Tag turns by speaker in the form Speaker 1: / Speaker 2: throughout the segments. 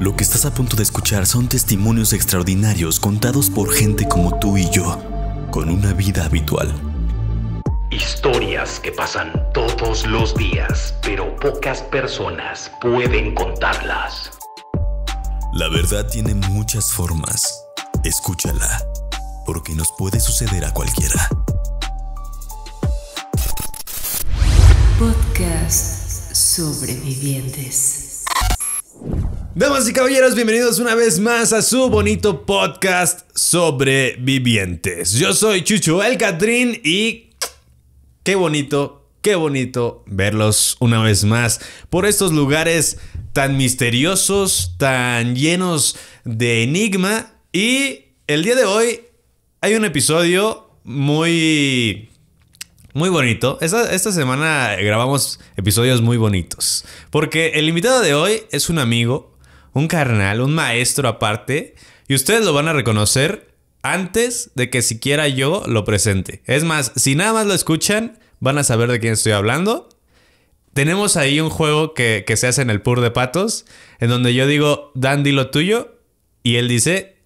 Speaker 1: Lo que estás a punto de escuchar son testimonios extraordinarios contados por gente como tú y yo, con una vida habitual. Historias que pasan todos los días, pero pocas personas pueden contarlas. La verdad tiene muchas formas. Escúchala, porque nos puede suceder a cualquiera. Podcast Sobrevivientes. Damas y caballeros, bienvenidos una vez más a su bonito podcast sobre vivientes. Yo soy Chucho El Catrín y qué bonito, qué bonito verlos una vez más por estos lugares tan misteriosos, tan llenos de enigma y el día de hoy hay un episodio muy muy bonito. Esta, esta, semana grabamos episodios muy bonitos. Porque el invitado de hoy es un amigo, un carnal, un maestro aparte. Y ustedes lo van a reconocer antes de que siquiera yo lo presente. Es más, si nada más lo escuchan, van a saber de quién estoy hablando. Tenemos ahí un juego que, se hace en el Pur de Patos, en donde yo digo, Dan, di lo tuyo, y él
Speaker 2: dice...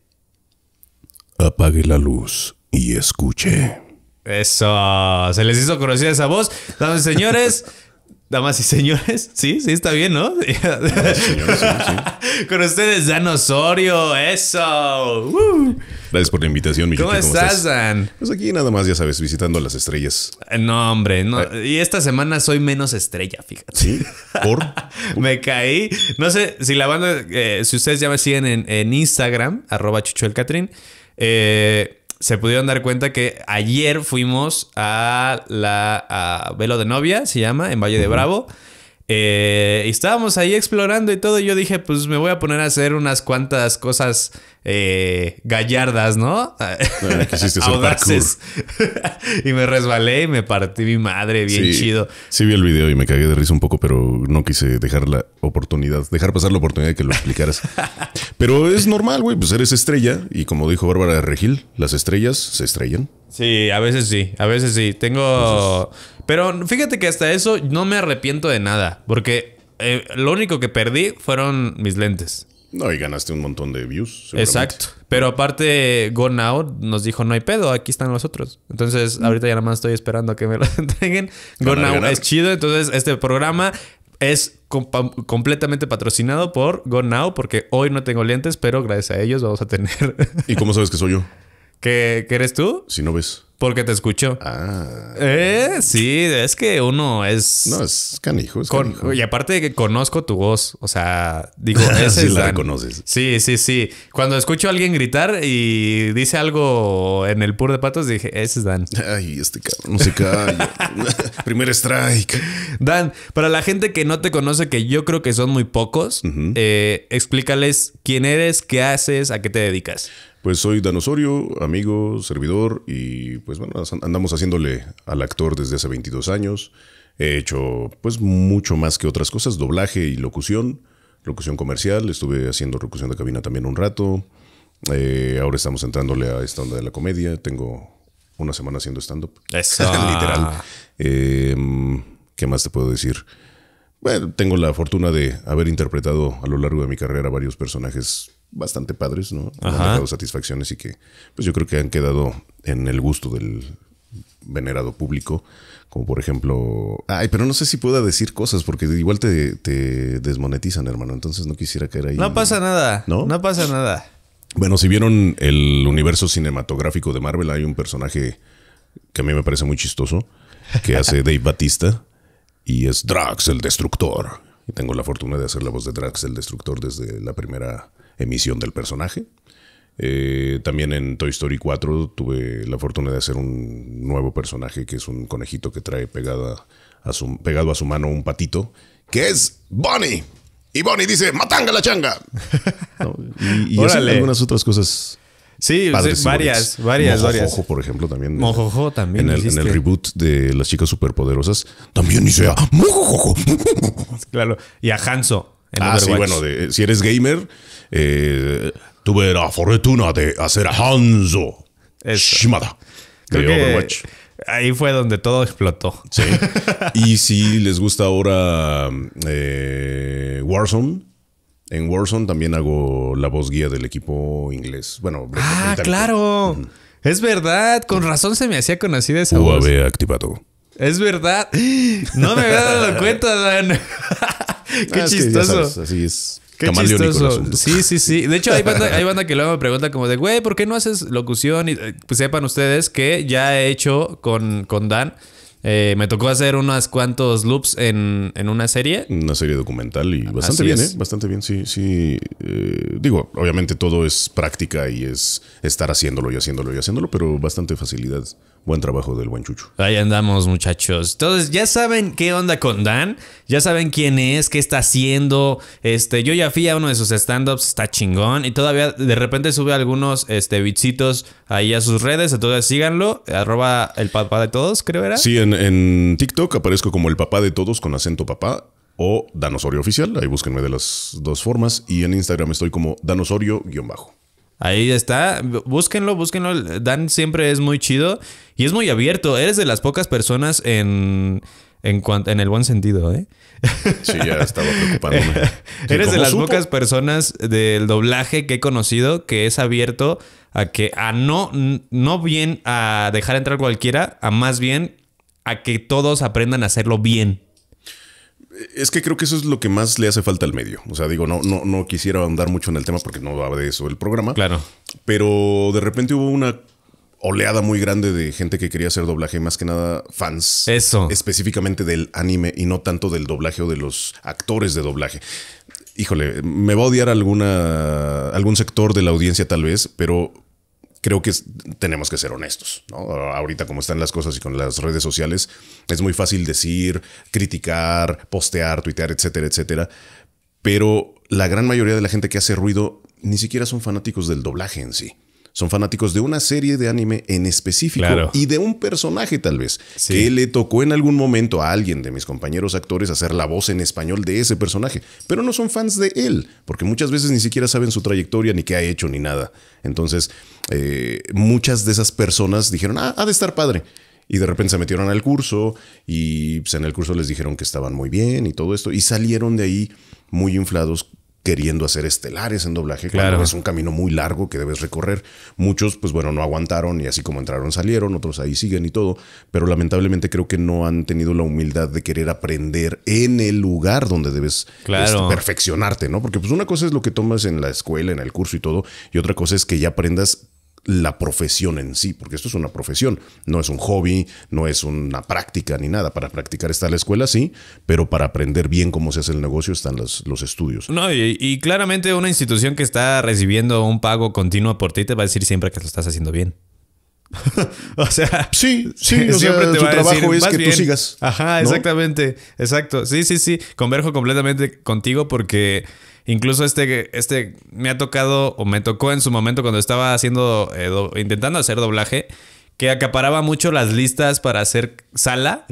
Speaker 2: Apague la luz y escuche. Eso, se
Speaker 1: les hizo conocida esa voz. Entonces, señores... Damas y señores, sí, sí, está bien, ¿no? Con ustedes, Dan Osorio, eso. Uh.
Speaker 2: Gracias por la invitación, Michelle. ¿Cómo, estás, Dan? Pues aquí nada más, ya sabes, visitando las estrellas.
Speaker 1: Eh, no, hombre, no. Ah. Y esta semana soy menos estrella, fíjate. Sí, por. me caí. No sé si la banda, eh, si ustedes ya me siguen en, Instagram, arroba chucho Catrín, eh se pudieron dar cuenta que ayer fuimos a la Velo de Novia, se llama, en Valle de Bravo. Eh, y estábamos ahí explorando y todo. Y yo dije, pues me voy a poner a hacer unas cuantas cosas eh, gallardas, ¿no? Ah, y me resbalé y me partí mi madre, bien chido.
Speaker 2: Sí, vi el video y me cagué de risa un poco, pero no quise dejar la oportunidad, dejar pasar la oportunidad de que lo explicaras. pero es normal, güey, pues eres estrella. Y como dijo Bárbara Regil, las estrellas se estrellan.
Speaker 1: Sí, a veces sí, a veces sí. Tengo. Pero fíjate que hasta eso no me arrepiento de nada, porque eh, lo único que perdí fueron mis lentes. No, y ganaste un montón de views. Exacto. Pero aparte, Go Now nos dijo, no hay pedo, aquí están los otros. Entonces, mm. ahorita ya nada más estoy esperando a que me lo entreguen. Go Now es chido. Entonces, este programa es completamente patrocinado por Go Now, porque hoy no tengo lentes, pero gracias a ellos
Speaker 2: vamos a tener. ¿Y cómo sabes que soy yo?
Speaker 1: ¿Que eres tú? Si no ves. Porque te escucho Ah. Eh, sí, es que uno es. No, es canijo. Y aparte que conozco tu voz. O sea, digo, ese sí es la Sí, sí, sí. Cuando escucho a alguien gritar y dice algo en el pur de patos, dije, ese es Dan. Ay, este cabrón no se Primer strike. Dan, para la gente que no te
Speaker 2: conoce, que yo creo que son muy pocos, eh,
Speaker 1: explícales quién eres, qué haces, a qué
Speaker 2: te dedicas. Pues soy Danosorio, amigo, servidor y pues bueno, andamos haciéndole al actor desde hace 22 años. He hecho pues mucho más que otras cosas, doblaje y locución, locución comercial, estuve haciendo locución de cabina también un rato. Eh, ahora estamos entrándole a esta onda de la comedia, tengo una semana haciendo stand-up. Literal. Em, ¿Qué más te puedo decir? Bueno, tengo la fortuna de haber interpretado a lo largo de mi carrera varios personajes bastante padres, ¿no? Han dejado satisfacciones y que, pues yo creo que han quedado en el gusto del venerado público. Como por ejemplo. Ay, pero no sé si pueda decir cosas, porque igual te, te desmonetizan, hermano. Entonces no quisiera caer ahí. No
Speaker 1: pasa nada. ¿No? No
Speaker 2: pasa nada. Bueno, si vieron el universo cinematográfico de Marvel, hay un personaje que a mí me parece muy chistoso, que hace Dave Batista, y es Drax el Destructor. Y tengo la fortuna de hacer la voz de Drax el Destructor desde la primera emisión del personaje. Eh, también en Toy Story 4 tuve la fortuna de hacer un nuevo personaje que es un conejito que trae pegada a pegado a su mano un patito, que es Bonnie. Y Bonnie dice, matanga la changa. y, algunas otras cosas. Sí, varias, varias, varias. por ejemplo, también. Mojojo también. En el, reboot de Las Chicas Superpoderosas también hice a Claro. Y a Hanso ah, sí, bueno, si eres gamer, eh, tuve la fortuna de hacer a Hanzo Eso. Shimada Ahí fue donde todo explotó. Sí. y si les gusta ahora eh, Warzone. En Warzone también hago la voz guía del equipo inglés. Bueno, ah,
Speaker 1: claro. Es verdad, con razón se me hacía conocida esa
Speaker 2: UAB voz. activado.
Speaker 1: Es verdad. No me había dado cuenta, Dan. Qué ah, chistoso. así es. Qué chistoso. Sí, sí, sí. De hecho, hay banda, que luego me pregunta como de, güey, ¿por qué no haces locución? Y eh, pues sepan ustedes que ya he hecho con, con Dan. Eh, me tocó hacer unos cuantos loops en, una serie. Una serie documental y bastante bien, ¿eh?
Speaker 2: Bastante bien, sí, sí. Eh, digo, obviamente todo es práctica y es estar haciéndolo y haciéndolo y haciéndolo, pero bastante facilidad Buen trabajo del buen Chucho.
Speaker 1: Ahí andamos, muchachos. Entonces, ya saben qué onda con Dan, ya saben quién es, qué está haciendo. Este, yo ya fui a uno de sus stand-ups, está chingón. Y todavía de repente sube algunos este, bitsitos ahí a sus redes. Entonces síganlo. Arroba el papá de todos, creo era.
Speaker 2: Sí, en, en TikTok aparezco como el papá de todos con acento papá o Danosorio Oficial. Ahí búsquenme de las dos formas. Y en Instagram estoy como Danosorio-bajo.
Speaker 1: Ahí está, búsquenlo, búsquenlo. Dan siempre es muy chido y es muy abierto. Eres de las pocas personas en, en, en el buen sentido, ¿eh? Sí, ya estaba preocupándome. Eres de las pocas personas del doblaje que he conocido que es abierto a que a no, no bien a dejar entrar cualquiera, a más bien a que todos aprendan a hacerlo bien
Speaker 2: es que creo que eso es lo que más le hace falta al medio. O sea, digo, no, no, no quisiera andar mucho en el tema porque no va de eso el programa. Claro. Pero de repente hubo una oleada muy grande de gente que quería hacer doblaje, más que nada fans. Eso. Específicamente del anime y no tanto del doblaje o de los actores de doblaje. Híjole, me va a odiar alguna, algún sector de la audiencia tal vez, pero creo que tenemos que ser honestos. ¿no? Ahorita como están las cosas y con las redes sociales, es muy fácil decir, criticar, postear, tuitear, etcétera, etcétera. Pero la gran mayoría de la gente que hace ruido ni siquiera son fanáticos del doblaje en sí. Son fanáticos de una serie de anime en específico y de un personaje tal vez, que le tocó en algún momento a alguien de mis compañeros actores hacer la voz en español de ese personaje, pero no son fans de él, porque muchas veces ni siquiera saben su trayectoria, ni qué ha hecho, ni nada. Entonces, eh, muchas de esas personas dijeron, ah, ha de estar padre. Y de repente se metieron al curso y pues, en el curso les dijeron que estaban muy bien y todo esto. Y salieron de ahí muy inflados queriendo hacer estelares en doblaje. Claro. Es un camino muy largo que debes recorrer. Muchos, pues bueno, no aguantaron y así como entraron salieron, otros ahí siguen y todo. Pero lamentablemente creo que no han tenido la humildad de querer aprender en el lugar donde debes este, perfeccionarte, ¿no? Porque pues una cosa es lo que tomas en la escuela, en el curso y todo. Y otra cosa es que ya aprendas la profesión en sí, porque esto es una profesión, no es un hobby, no es una práctica ni nada. Para practicar está la escuela, sí, pero para aprender bien cómo se hace el negocio están los, los estudios.
Speaker 1: No, y, claramente una institución que está recibiendo un pago continuo por ti te va a decir siempre que lo estás haciendo bien.
Speaker 2: o sea, sí, sí, siempre trabajo es que tú sigas. Ajá,
Speaker 1: exactamente, exacto. Sí, sí, sí, converjo completamente contigo porque Incluso este, este me ha tocado o me tocó en su momento cuando estaba haciendo, eh, intentando hacer doblaje, que acaparaba mucho las listas para hacer sala.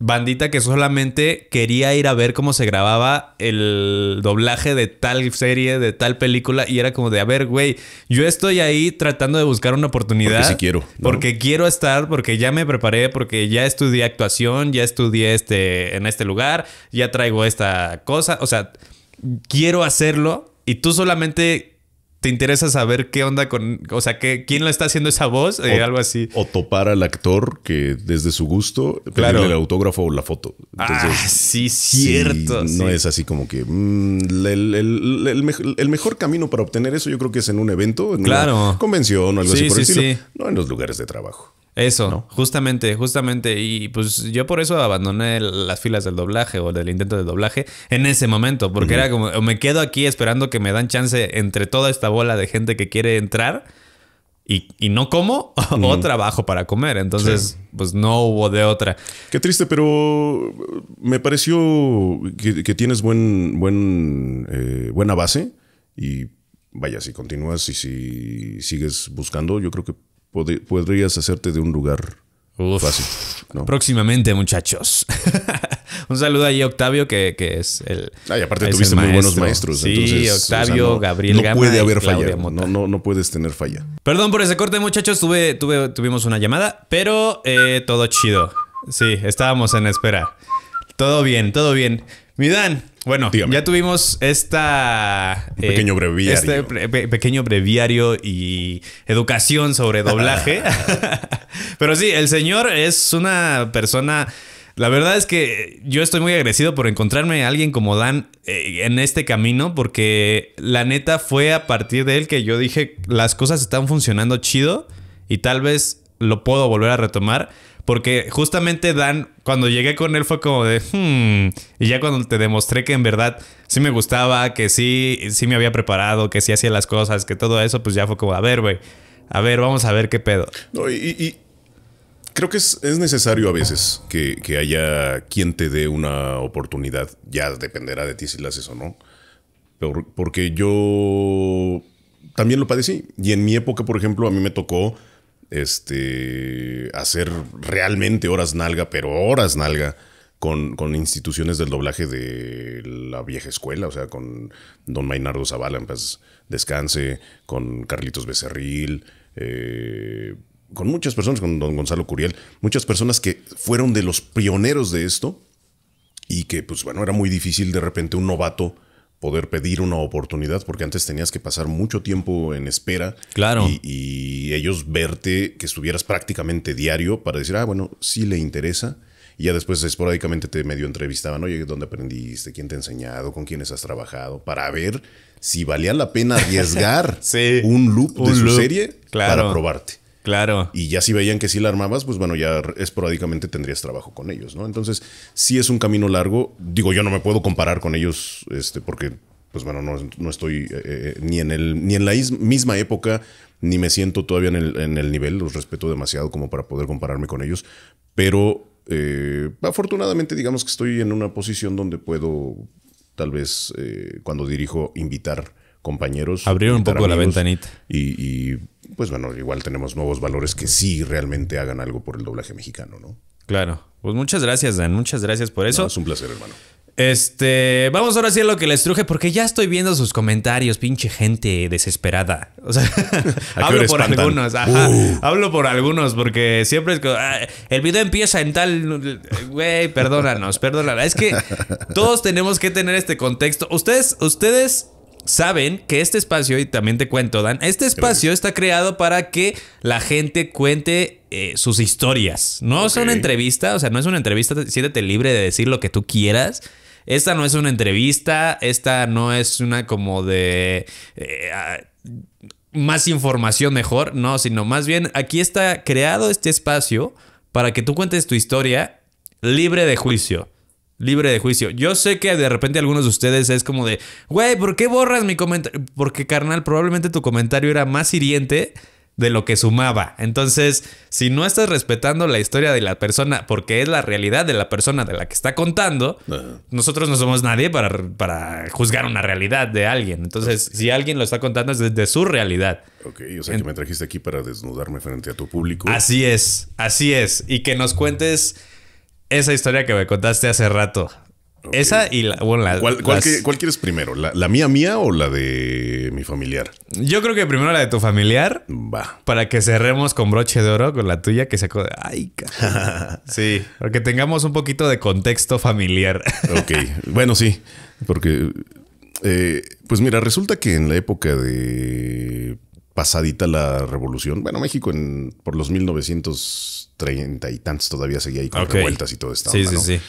Speaker 1: Bandita que solamente quería ir a ver cómo se grababa el doblaje de tal serie, de tal película, y era como de, a ver, güey, yo estoy ahí tratando de buscar una oportunidad. Porque sí quiero. Porque quiero estar, porque ya me preparé, porque ya estudié actuación, ya estudié este, en este lugar, ya traigo esta cosa. O sea, quiero hacerlo y tú solamente te interesa saber qué onda con, o sea, que, quién lo está haciendo esa voz, eh, algo
Speaker 2: así. O topar al actor que desde su gusto claro. el autógrafo o la foto. ah, sí, cierto. no es así como que mm, el, mejor camino para obtener eso yo creo que es en un evento, en claro. una convención o algo así por el estilo. No en los lugares de trabajo.
Speaker 1: Eso, justamente, justamente. Y pues yo por eso abandoné las filas del doblaje o del intento de doblaje en ese momento, porque era como, me quedo aquí esperando que me dan chance entre toda esta bola de gente que quiere entrar y, no como o trabajo para comer. Entonces, pues no
Speaker 2: hubo de otra. Qué triste, pero me pareció que, tienes buen, buen, eh, buena base y vaya, si continúas y si sigues buscando, yo creo que podrías hacerte de un lugar fácil.
Speaker 1: Próximamente, muchachos. un saludo allí a Octavio, que, es el.
Speaker 2: Ay, ah, aparte tuviste muy buenos maestros. Sí, Octavio, no, Gabriel no puede haber falla. No, puedes tener falla.
Speaker 1: Perdón por ese corte, muchachos. Tuve, tuvimos una llamada, pero eh, todo chido. Sí, estábamos en espera. Todo bien, todo bien. ¡Midán! Bueno, ya tuvimos esta... Eh, este pequeño breviario y educación sobre doblaje. Pero sí, el señor es una persona... La verdad es que yo estoy muy agradecido por encontrarme a alguien como Dan eh, en este camino, porque la neta fue a partir de él que yo dije, las cosas están funcionando chido y tal vez lo puedo volver a retomar. Porque justamente Dan, cuando llegué con él fue como de, hmm", Y ya cuando te demostré que en verdad sí me gustaba, que sí, sí me había preparado, que sí hacía las cosas, que todo eso, pues ya fue como, a ver, güey, a ver, vamos a ver qué
Speaker 2: pedo. No, y, creo que es, necesario a veces que, haya quien te dé una oportunidad. Ya dependerá de ti si la haces o no. porque yo también lo padecí. Y en mi época, por ejemplo, a mí me tocó este, hacer realmente horas nalga, pero horas nalga. Con, con, instituciones del doblaje de la vieja escuela, o sea, con Don Maynardo Zavala en descanse, con Carlitos Becerril, eh, con muchas personas, con Don Gonzalo Curiel, muchas personas que fueron de los pioneros de esto y que, pues bueno, era muy difícil de repente un novato poder pedir una oportunidad, porque antes tenías que pasar mucho tiempo en espera. Claro. Y, ellos verte que estuvieras prácticamente diario para decir, ah, bueno, sí le interesa. Y ya después esporádicamente te medio entrevistaban, oye, ¿dónde aprendiste? ¿Quién te ha enseñado? ¿Con quiénes has trabajado? Para ver si valía la pena arriesgar un loop de su serie para probarte. Claro. Y ya si veían que sí la armabas, pues bueno, ya esporádicamente tendrías trabajo con ellos, ¿no? Entonces, sí es un camino largo. Digo, yo no me puedo comparar con ellos, este, porque, pues bueno, no, estoy eh, eh, ni, en el, ni en la misma época, ni me siento todavía en el, nivel. Los respeto demasiado como para poder compararme con ellos. Pero eh, afortunadamente, digamos que estoy en una posición donde puedo, tal vez, cuando dirijo, invitar compañeros. Abrir un poco la ventanita. Y, y, pues bueno, igual tenemos nuevos valores que sí realmente hagan algo por el doblaje mexicano, ¿no?
Speaker 1: Claro. Pues muchas gracias, Dan. Muchas gracias por eso. es un placer, hermano. Este, vamos ahora sí a lo que les truje, porque ya estoy viendo sus comentarios, pinche gente desesperada. O sea,
Speaker 3: hablo por algunos,
Speaker 1: ajá. Uh. Hablo por algunos, porque siempre es que ah, el video empieza en tal. Güey, perdónanos, perdónanos. Es que todos tenemos que tener este contexto. Ustedes, ustedes saben que este espacio, y también te cuento, Dan, este espacio está creado para que la gente cuente eh, sus historias. No es una entrevista, o sea, no es una entrevista, siéntete libre de decir lo que tú quieras. Esta no es una entrevista, esta no es una como de... Eh, ah, más información mejor, no, sino más bien aquí está creado este espacio para que tú cuentes tu historia libre de juicio libre de juicio. Yo sé que de repente algunos de ustedes es como de, güey, ¿por qué borras mi comentario? Porque, carnal, probablemente tu comentario era más hiriente de lo que sumaba. Entonces, si no estás respetando la historia de la persona, porque es la realidad de la persona de la que está contando, nosotros no somos nadie para, para, juzgar una realidad de alguien. Entonces, si alguien lo está contando es desde su realidad.
Speaker 2: Ok, o sea que me trajiste aquí para desnudarme frente a tu público.
Speaker 1: Así es, así es. Y que nos cuentes esa historia que me contaste hace rato. Esa y la, bueno, ¿Cuál,
Speaker 2: quieres primero? ¿La, mía mía o la de mi familiar? Yo creo que primero la de tu
Speaker 1: familiar. Va. Para que cerremos con broche de oro con la tuya que se... Ay, Sí, para que tengamos un poquito de contexto familiar. ok,
Speaker 2: bueno, sí, porque... Eh, pues mira, resulta que en la época de pasadita la revolución, bueno, México en, por los 1900 treinta y tantos todavía seguía ahí con revueltas y todo esto. Sí, sí, sí.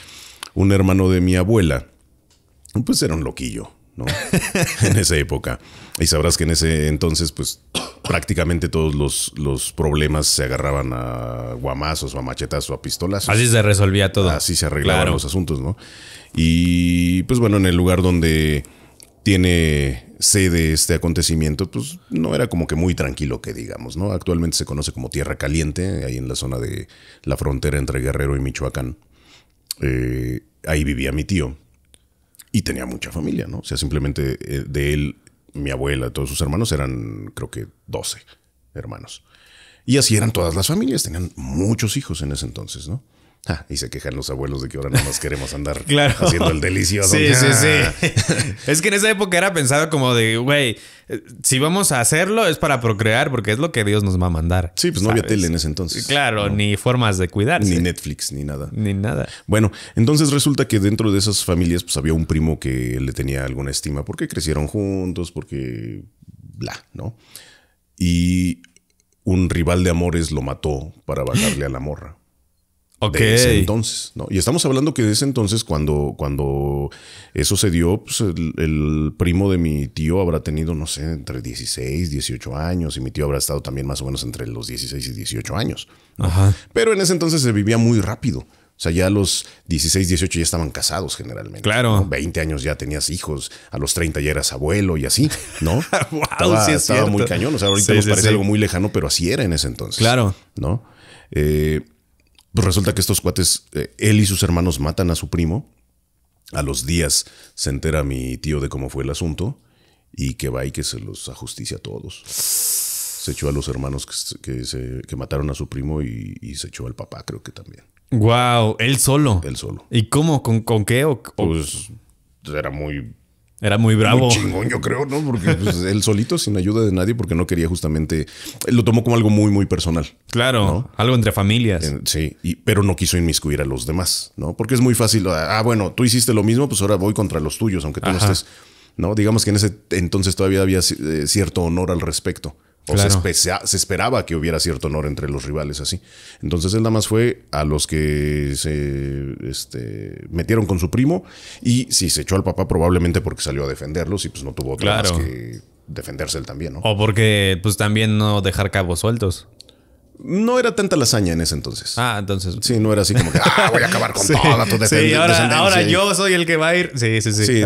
Speaker 2: Un hermano de mi abuela, pues era un loquillo, ¿no? en esa época. Y sabrás que en ese entonces, pues prácticamente todos los, problemas se agarraban a guamazos o a machetas o a pistolas. Así se resolvía todo. Así se arreglaban los asuntos, ¿no? Y pues bueno, en el lugar donde tiene sede este acontecimiento, pues no era como que muy tranquilo que digamos, ¿no? Actualmente se conoce como Tierra Caliente, ahí en la zona de la frontera entre Guerrero y Michoacán. Eh, ahí vivía mi tío y tenía mucha familia, ¿no? O sea, simplemente eh, de él, mi abuela, todos sus hermanos eran, creo que 12 hermanos. Y así eran todas las familias, tenían muchos hijos en ese entonces, ¿no? Ah, y se quejan los abuelos de que ahora no más queremos andar haciendo el delicioso. Sí, sí, sí. Ah.
Speaker 1: es que en esa época era pensado como de, güey, eh, si vamos a hacerlo es para procrear
Speaker 2: porque es lo que Dios nos va a mandar. Sí, pues no había tele en ese entonces. Claro, ni formas de cuidar Ni Netflix, ni nada. Ni nada. Bueno, entonces resulta que dentro de esas familias pues había un primo que le tenía alguna estima porque crecieron juntos, porque bla, ¿no? Y un rival de amores lo mató para bajarle a la morra.
Speaker 1: De ese entonces,
Speaker 2: ¿no? Y estamos hablando que de ese entonces, cuando, cuando eso se dio, pues, el, primo de mi tío habrá tenido, no sé, entre 16, 18 años, y mi tío habrá estado también más o menos entre los 16 y 18 años. Ajá. Pero en ese entonces se vivía muy rápido. O sea, ya a los 16, 18 ya estaban casados generalmente. Claro. 20 años ya tenías hijos, a los 30 ya eras abuelo y así, ¿no? wow, estaba, sí muy cañón. O sea, ahorita nos parece algo muy lejano, pero así era en ese entonces. Claro. ¿No? Eh, pues resulta que estos cuates, eh, él y sus hermanos matan a su primo. A los días se entera mi tío de cómo fue el asunto y que va y que se los ajusticia a todos. Se echó a los hermanos que, que mataron a su primo y, se echó al papá, creo que también.
Speaker 1: Wow, él solo. Él solo. ¿Y cómo? ¿Con, qué?
Speaker 2: pues era muy era muy bravo. yo creo, ¿no? Porque pues, él solito, sin ayuda de nadie, porque no quería justamente. lo tomó como algo muy, muy personal. Claro, algo entre familias. Eh, sí, y, pero no quiso inmiscuir a los demás, ¿no? Porque es muy fácil. Ah, bueno, tú hiciste lo mismo, pues ahora voy contra los tuyos, aunque tú no estés. ¿no? Digamos que en ese entonces todavía había eh, cierto honor al respecto. O se, esperaba que hubiera cierto honor entre los rivales así. Entonces él nada más fue a los que se este, metieron con su primo y si se echó al papá probablemente porque salió a defenderlos y pues no tuvo otra más que defenderse él también, ¿no? O
Speaker 1: porque pues también no dejar cabos sueltos. No era tanta lasaña en ese entonces. Ah, entonces. Sí, no era
Speaker 2: así como que ah, voy a acabar con sí, toda tu Sí, ahora, yo
Speaker 1: soy el que va a ir. Sí, sí, sí.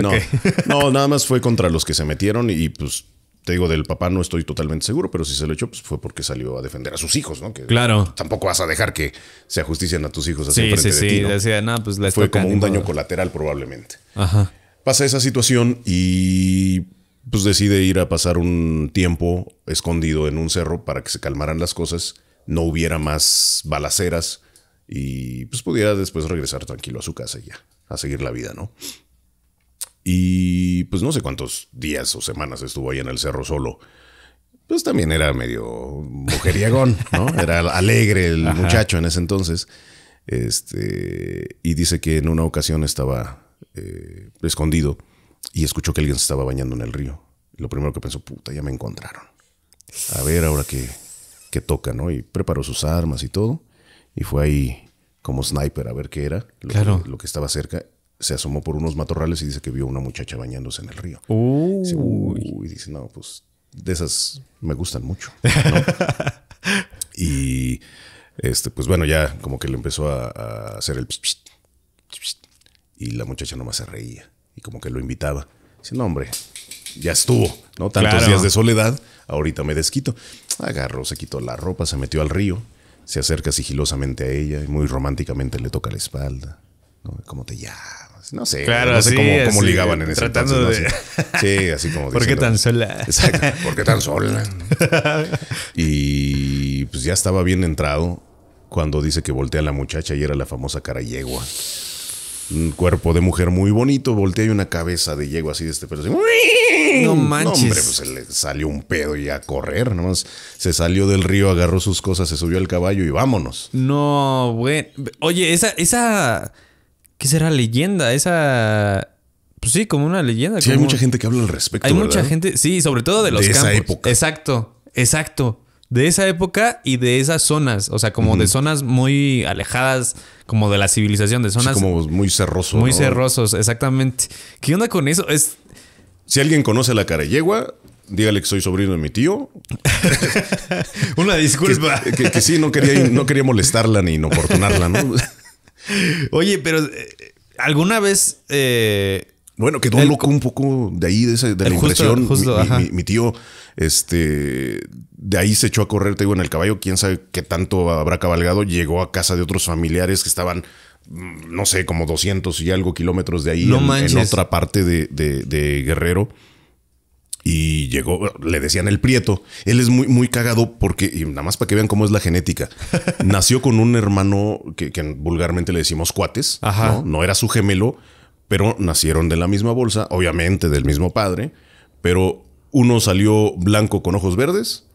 Speaker 2: no, nada más fue contra los que se metieron y pues te digo, del papá no estoy totalmente seguro, pero si se lo echó, pues fue porque salió a defender a sus hijos, ¿no? Que claro. Tampoco vas a dejar que se ajusticien a tus hijos así sí, frente sí, de sí. ti. Decía, pues fue como un daño colateral probablemente. Ajá. Pasa esa situación y pues decide ir a pasar un tiempo escondido en un cerro para que se calmaran las cosas, no hubiera más balaceras y pues pudiera después regresar tranquilo a su casa y ya, a seguir la vida, ¿no? Y pues no sé cuántos días o semanas estuvo ahí en el cerro solo. Pues también era medio mujeriegón, ¿no? Era alegre el muchacho en ese entonces. Este, y dice que en una ocasión estaba eh, escondido y escuchó que alguien se estaba bañando en el río. lo primero que pensó, puta, ya me encontraron. A ver ahora qué, qué toca, ¿no? Y preparó sus armas y todo. Y fue ahí como sniper a ver qué era, claro. lo que estaba cerca se asomó por unos matorrales y dice que vio una muchacha bañándose en el río. Uy. y dice, no, pues de esas me gustan mucho. y este, pues bueno, ya como que le empezó a, hacer el y la muchacha nomás se reía y como que lo invitaba. Dice, no, hombre, ya estuvo, ¿no? Tantos días de soledad, ahorita me desquito. Agarró, se quitó la ropa, se metió al río, se acerca sigilosamente a ella y muy románticamente le toca la espalda. ¿no? Como te llama no sé. no sé cómo, ligaban en ese entonces. Sí, así como ¿Por qué tan sola? Exacto. ¿Por qué tan sola? y pues ya estaba bien entrado cuando dice que voltea a la muchacha y era la famosa cara yegua. Un cuerpo de mujer muy bonito, voltea y una cabeza de yegua así de este pelo. No manches. hombre, pues se le salió un pedo y a correr, nomás se salió del río, agarró sus cosas, se subió al caballo y vámonos.
Speaker 1: No, güey. Oye, esa, esa ¿Qué será leyenda? Esa. Pues sí, como una leyenda. Sí, hay mucha gente
Speaker 2: que habla al respecto. Hay mucha
Speaker 1: gente, sí, sobre todo de los campos. Exacto, exacto. De esa época y de esas zonas, o sea, como de zonas muy alejadas,
Speaker 2: como de la civilización, de zonas. como muy cerrosos. Muy cerrosos, exactamente. ¿Qué onda con eso? Es. Si alguien conoce la cara Yegua, dígale que soy sobrino de mi tío. una disculpa. Que, sí, no quería, no quería molestarla ni inoportunarla, ¿no?
Speaker 1: Oye, pero eh, alguna vez. Eh, bueno, quedó loco
Speaker 2: un poco de ahí, de, esa, de la impresión. mi, tío, este, de ahí se echó a correr, te digo, en el caballo, quién sabe qué tanto habrá cabalgado. Llegó a casa de otros familiares que estaban, mm, no sé, como 200 y algo kilómetros de ahí, en, otra parte de Guerrero. Y llegó, le decían el prieto. Él es muy, muy cagado porque, y nada más para que vean cómo es la genética, nació con un hermano que, vulgarmente le decimos cuates, ¿no? era su gemelo, pero nacieron de la misma bolsa, obviamente del mismo padre, pero uno salió blanco con ojos verdes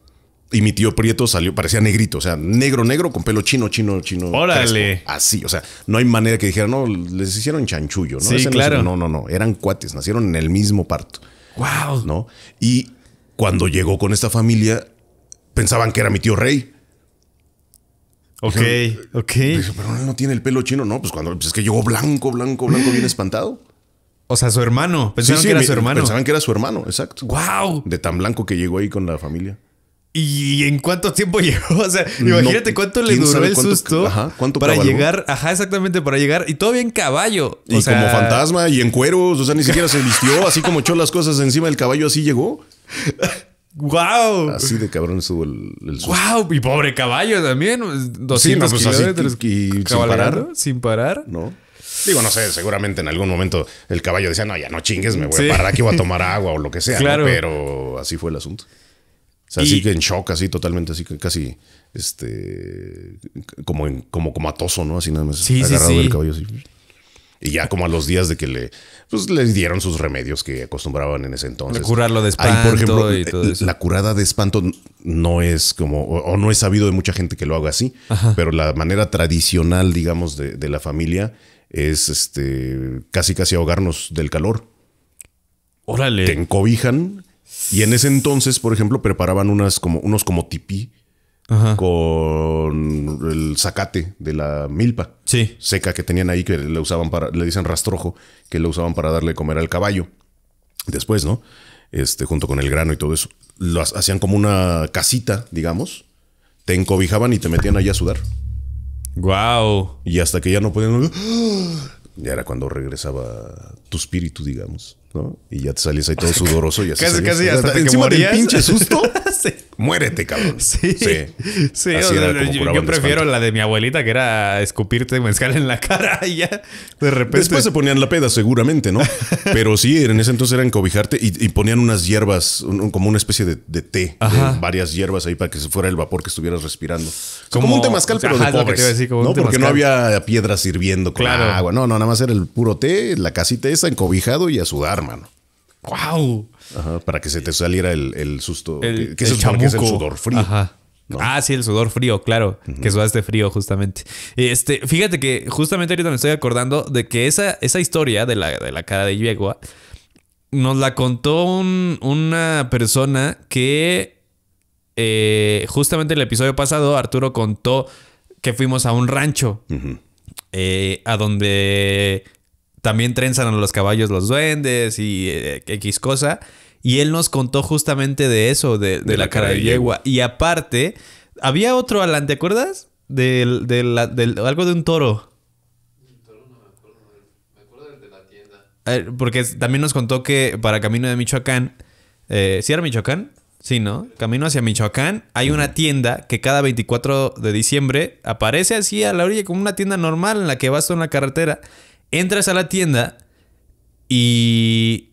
Speaker 2: y mi tío Prieto salió, parecía negrito, o sea, negro, negro, con pelo chino, chino, chino. Órale. Así, o sea, no hay manera que dijera, no, les hicieron chanchullo, ¿no? Sí, claro. No, no, no, eran cuates, nacieron en el mismo parto. Wow. ¿No? Y cuando llegó con esta familia, pensaban que era mi tío Rey. Ok, ok. pero no tiene el pelo chino, no, pues cuando pues, es que llegó blanco, blanco, blanco, bien espantado.
Speaker 1: O sea, su hermano. Pensaban que era su hermano. Pensaban
Speaker 2: que era su hermano, exacto. Wow. De tan blanco que llegó ahí con la familia.
Speaker 1: ¿Y en cuánto tiempo llegó? O sea, imagínate cuánto le duró el susto para llegar, ajá, exactamente, para llegar y todo en caballo. y como
Speaker 2: fantasma y en cueros, o sea, ni siquiera se vistió, así como echó las cosas encima del caballo, así llegó. ¡Wow! Así de cabrón estuvo el, susto. ¡Wow! Y pobre caballo también, 200 pues, pues, kilómetros. sin parar. No. Digo, no sé, seguramente en algún momento el caballo decía, no, ya no chingues, me voy a parar aquí, voy a tomar agua o lo que sea. Claro. Pero así fue el asunto así que en shock, así totalmente, así que casi, este, como en, como comatoso, ¿no? Así nada más agarrado del Así. Y ya como a los días de que le, pues, le dieron sus remedios que acostumbraban en ese entonces. curarlo de espanto. por ejemplo, eh, la curada de espanto no es como, o, no he sabido de mucha gente que lo haga así, pero la manera tradicional, digamos, de, de, la familia es este casi casi ahogarnos del calor. Órale. Te encobijan y en ese entonces, por ejemplo, preparaban unas como, unos como tipí con el zacate de la milpa seca que tenían ahí, que le usaban para, le dicen rastrojo, que le usaban para darle comer al caballo. Después, ¿no? Este, junto con el grano y todo eso. Lo hacían como una casita, digamos. Te encobijaban y te metían ahí a sudar. Wow. Y hasta que ya no podían. ¡ah! Ya era cuando regresaba tu espíritu, digamos. ¿no? Y ya te salís ahí todo sudoroso y así. Casi, salías. casi hasta, hasta que encima morías. del pinche susto. muérete, cabrón.
Speaker 1: Sí. Sí, yo, prefiero la de mi abuelita, que era escupirte mezcal en la cara y ya
Speaker 2: de repente. Después se ponían la peda, seguramente, ¿no? Pero sí, en ese entonces Era encobijarte y, ponían unas hierbas, como una especie de, té, varias hierbas ahí para que se fuera el vapor que estuvieras respirando. como, un temazcal, pero ¿no? Porque no había piedras hirviendo con agua. No, no, nada más era el puro té, la casita esa, encobijado y a sudar, mano. ¡Wow! para que se te saliera el, susto. El, que, el sudor frío.
Speaker 1: Ah, sí, el sudor frío, claro, que sudaste frío justamente. Este, fíjate que justamente ahorita me estoy acordando de que esa, esa historia de la, de la cara de yegua nos la contó una persona que justamente eh, justamente el episodio pasado Arturo contó que fuimos a un rancho eh, a donde también trenzan a los caballos los duendes y eh, X cosa. Y él nos contó justamente de eso, de, la, cara de yegua. Y aparte, había otro Alan, ¿te acuerdas? De, algo de un toro. me acuerdo, de la tienda. Eh, porque también nos contó que para Camino de Michoacán, eh, si era Michoacán? Sí, ¿no? Camino hacia Michoacán, hay una tienda que cada 24 de diciembre aparece así a la orilla como una tienda normal en la que vas en la carretera entras a la tienda y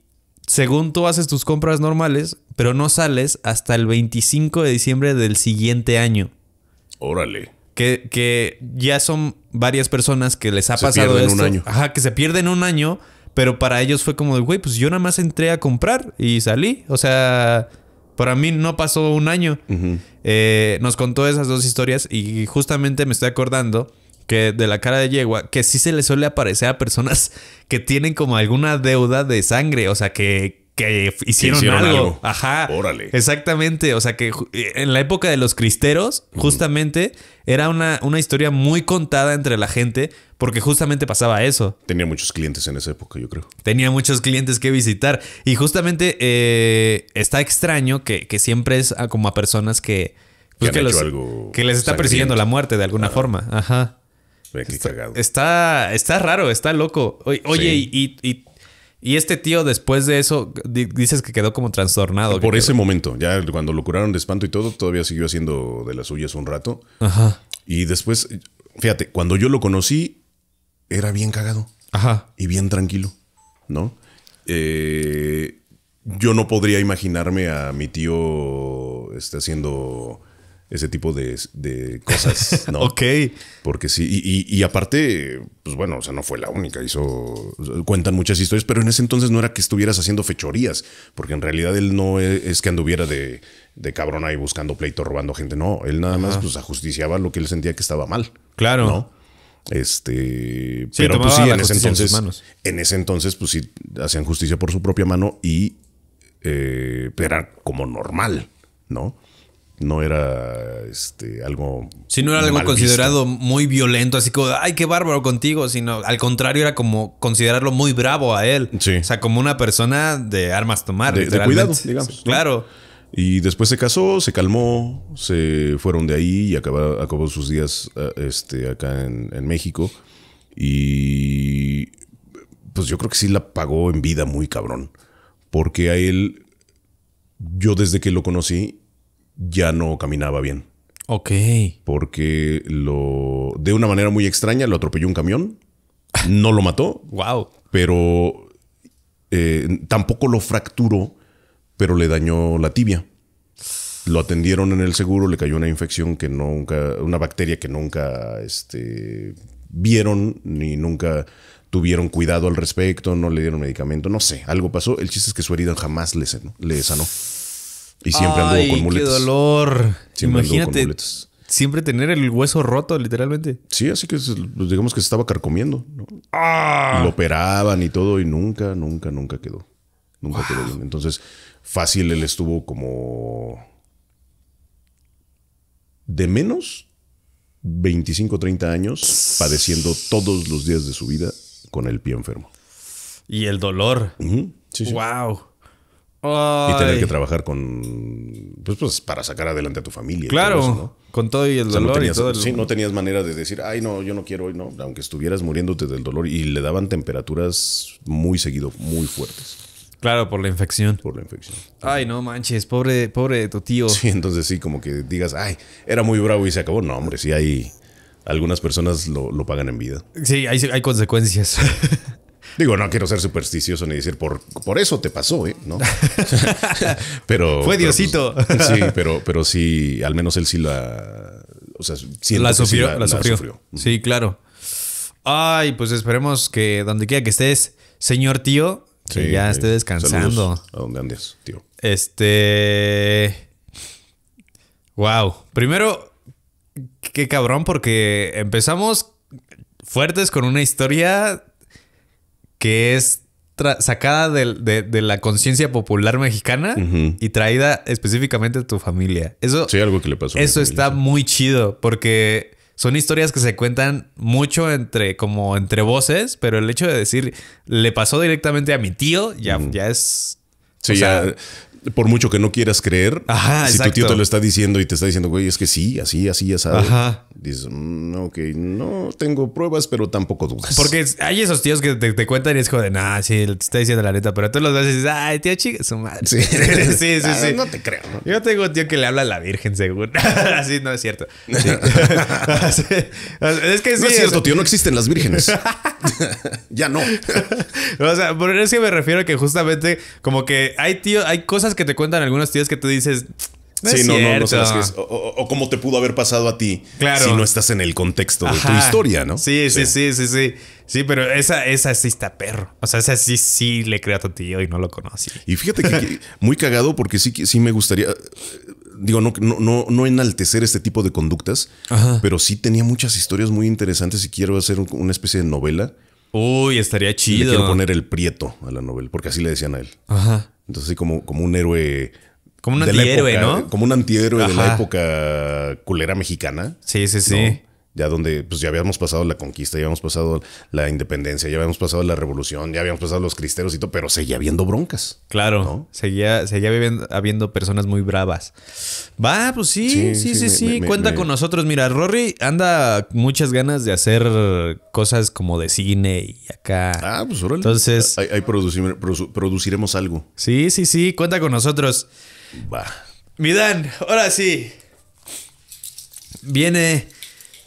Speaker 1: según tú haces tus compras normales, pero no sales hasta el 25 de diciembre del siguiente año. Órale. Que, ya son varias personas que les ha se pasado esto. un año. Ajá, que se pierden un año, pero para ellos fue como de, güey, pues yo nada más entré a comprar y salí. O sea, para mí no pasó un año. Eh, nos contó esas dos historias y justamente me estoy acordando que de la cara de yegua, que sí se le suele aparecer a personas que tienen como alguna deuda de sangre, o sea, que, hicieron, algo. Ajá. Órale. Exactamente, o sea, que en la época de los cristeros, justamente, era una, una historia muy contada entre la gente, porque justamente pasaba eso. Tenía muchos clientes en esa época, yo creo. Tenía muchos clientes que visitar. Y justamente eh, está extraño que, siempre es como a personas que... Pues que, les está persiguiendo la muerte de alguna forma. Ajá está, Está, raro, está loco. Oye, y, este tío, después de
Speaker 2: eso, dices que quedó como trastornado. Por ese momento, ya cuando lo curaron de espanto y todo, todavía siguió haciendo de las suyas un rato. Ajá. Y después, fíjate, cuando yo lo conocí, era bien cagado. Ajá. Y bien tranquilo, ¿no? Eh, yo no podría imaginarme a mi tío este, haciendo ese tipo de, cosas, ¿no? ok. Porque sí, y, aparte, pues bueno, o sea, no fue la única, hizo, cuentan muchas historias, pero en ese entonces no era que estuvieras haciendo fechorías, porque en realidad él no e, es, que anduviera de, de cabrón ahí buscando pleito, robando gente, no, él nada más pues ajusticiaba lo que él sentía que estaba mal. Claro. ¿no? Este, pero pues sí, en ese entonces, en, ese entonces, pues sí, hacían justicia por su propia mano y eh, era como normal, ¿no? no era este, algo. Si no era algo considerado
Speaker 1: muy violento, así como, ay, qué bárbaro contigo, sino al contrario, era como considerarlo muy bravo a él. O sea, como una persona de armas tomar. De, cuidado, digamos.
Speaker 2: claro. Y después se casó, se calmó, se fueron de ahí y acabó, sus días eh, este, acá en, en México. Y pues yo creo que sí la pagó en vida muy cabrón. Porque a él, yo desde que lo conocí, ya no caminaba bien. Ok. Porque lo. De una manera muy extraña lo atropelló un camión. No lo mató. wow. Pero eh, tampoco lo fracturó, pero le dañó la tibia. Lo atendieron en el seguro, le cayó una infección que nunca, una bacteria que nunca este, vieron ni nunca tuvieron cuidado al respecto, no le dieron medicamento, no sé, algo pasó. El chiste es que su herida jamás le, Le sanó.
Speaker 1: Y siempre anduvo con muletas. ¡Qué dolor!
Speaker 2: Imagínate. siempre tener el hueso roto, literalmente. Sí, así que digamos que se estaba carcomiendo.
Speaker 3: ¡Ah!
Speaker 2: Lo operaban y todo, y nunca, nunca, nunca quedó. Nunca quedó bien. Entonces, fácil, él estuvo como. de menos 25, 30 años padeciendo todos los días de su vida con el pie enfermo. Y el dolor. ¡Wow! Y tener que trabajar con. Pues, pues, para sacar adelante a tu familia. Claro. Con todo y el dolor. No tenías, Sí, no tenías manera de decir, ay, no, yo no quiero hoy, no. Aunque estuvieras muriéndote del dolor y le daban temperaturas muy seguido, muy fuertes. Claro,
Speaker 1: por la infección. Por la infección.
Speaker 2: Ay, no manches, pobre, pobre de tu tío. Sí, entonces sí, como que digas, ay, era muy bravo y se acabó. No, hombre, sí hay. Algunas personas lo, pagan en vida.
Speaker 1: Sí, hay, hay consecuencias.
Speaker 2: Digo, no quiero ser supersticioso ni decir por, por eso te pasó, ¿eh? ¿No? pero. Fue pues, Diosito. sí, pero, sí, al menos él sí la. O sea, sí la, sufrió.
Speaker 1: Sí, claro. Ay, pues esperemos que donde quiera que estés, señor tío, que ya esté descansando. ¿A dónde andes, tío? Este. Wow. Primero, qué cabrón, porque empezamos fuertes con una historia que es sacada de, la conciencia popular mexicana y traída específicamente a tu familia. Eso, sí, algo que le pasó. Eso está muy chido porque son historias que se cuentan mucho entre como entre voces, pero el hecho de decir le pasó directamente a mi tío ya, ya es...
Speaker 2: Sí, o por mucho que no quieras creer, si tu tío te lo está diciendo y te está diciendo, güey, es que sí, así, así, ya sabes. Ajá. Dices, no mm, ok, no tengo pruebas, pero tampoco dudas. Porque
Speaker 1: hay esos tíos que te, cuentan y es como de, nah, sí, te está diciendo la neta, pero tú los ves y dices, ay, tío, chica, su madre. Sí, sí, sí. Ah, no te creo. Yo tengo un tío que le habla a la Virgen, según. así no es cierto. es que No es cierto, tío, no existen las vírgenes. ya no. o sea, eso es que me refiero a que justamente, como que hay tío, hay cosas que te cuentan algunas tías que te dices. No sí, no, no,
Speaker 2: O, cómo te pudo haber pasado a ti claro. si no estás en el contexto de tu historia, ¿no? Sí, sí, sí, sí,
Speaker 1: sí. Sí, pero esa, esa sí está perro. O sea, esa sí, sí le crea a tu tío y no lo conoce
Speaker 2: Y fíjate que muy cagado porque sí, sí me gustaría. Digo, no, no, no, enaltecer este tipo de conductas, pero sí tenía muchas historias muy interesantes y quiero hacer una especie de novela. Uy, estaría chido. Le quiero poner el prieto a la novela, porque así le decían a él. Ajá. Entonces, sí, como, como un héroe. Como un antihéroe, ¿no? Como un antihéroe de la época culera mexicana. Sí, sí, sí ya donde pues ya habíamos pasado la conquista, ya habíamos pasado la independencia, ya habíamos pasado la revolución, ya habíamos pasado los cristeros y todo, pero seguía habiendo broncas.
Speaker 1: Claro, seguía, habiendo, personas muy bravas. Va, pues sí, sí, sí, sí, cuenta con nosotros. Mira, Rory anda muchas ganas de hacer cosas como de cine y acá. Ah, pues Entonces, ahí, produciremos algo. Sí, sí, sí, cuenta con nosotros. Va. Midan, ahora sí. Viene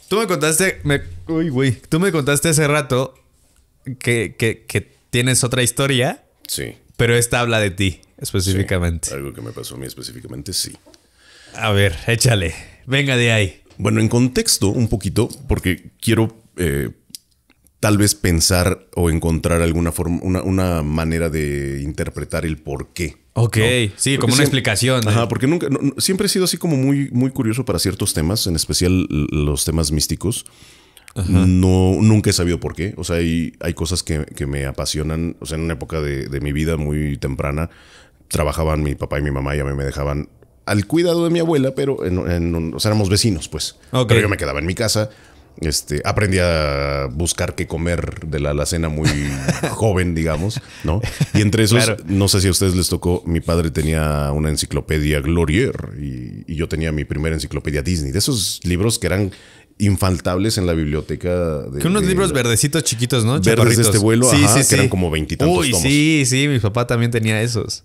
Speaker 1: Tú me contaste. Me, uy, Tú me contaste hace rato que, tienes otra historia. Sí. Pero esta habla de ti específicamente. algo que me pasó a mí específicamente, sí. A ver, échale.
Speaker 2: Venga de ahí. Bueno, en contexto un poquito, porque quiero eh, tal vez pensar o encontrar alguna forma, una, una manera de interpretar el por qué Ok, sí, como una explicación. ¿eh? Ajá, porque nunca, siempre he sido así como muy, muy curioso para ciertos temas, en especial los temas místicos. No, nunca he sabido por qué. O sea, hay, cosas que, me apasionan. O sea, en una época de, mi vida muy temprana, trabajaban mi papá y mi mamá y a mí me dejaban al cuidado de mi abuela, pero en, éramos vecinos, pues. Pero yo me quedaba en mi casa este, aprendí a buscar qué comer de la alacena muy joven, digamos, ¿no? Y entre esos, no sé si a ustedes les tocó, mi padre tenía una enciclopedia Glorier y, yo tenía mi primera enciclopedia Disney, de esos libros que eran infaltables en la biblioteca. De, unos libros verdecitos
Speaker 1: chiquitos, ¿no? Verdes de este vuelo, sí, sí, que eran como veintitantos Uy, sí, sí, mi papá también tenía esos.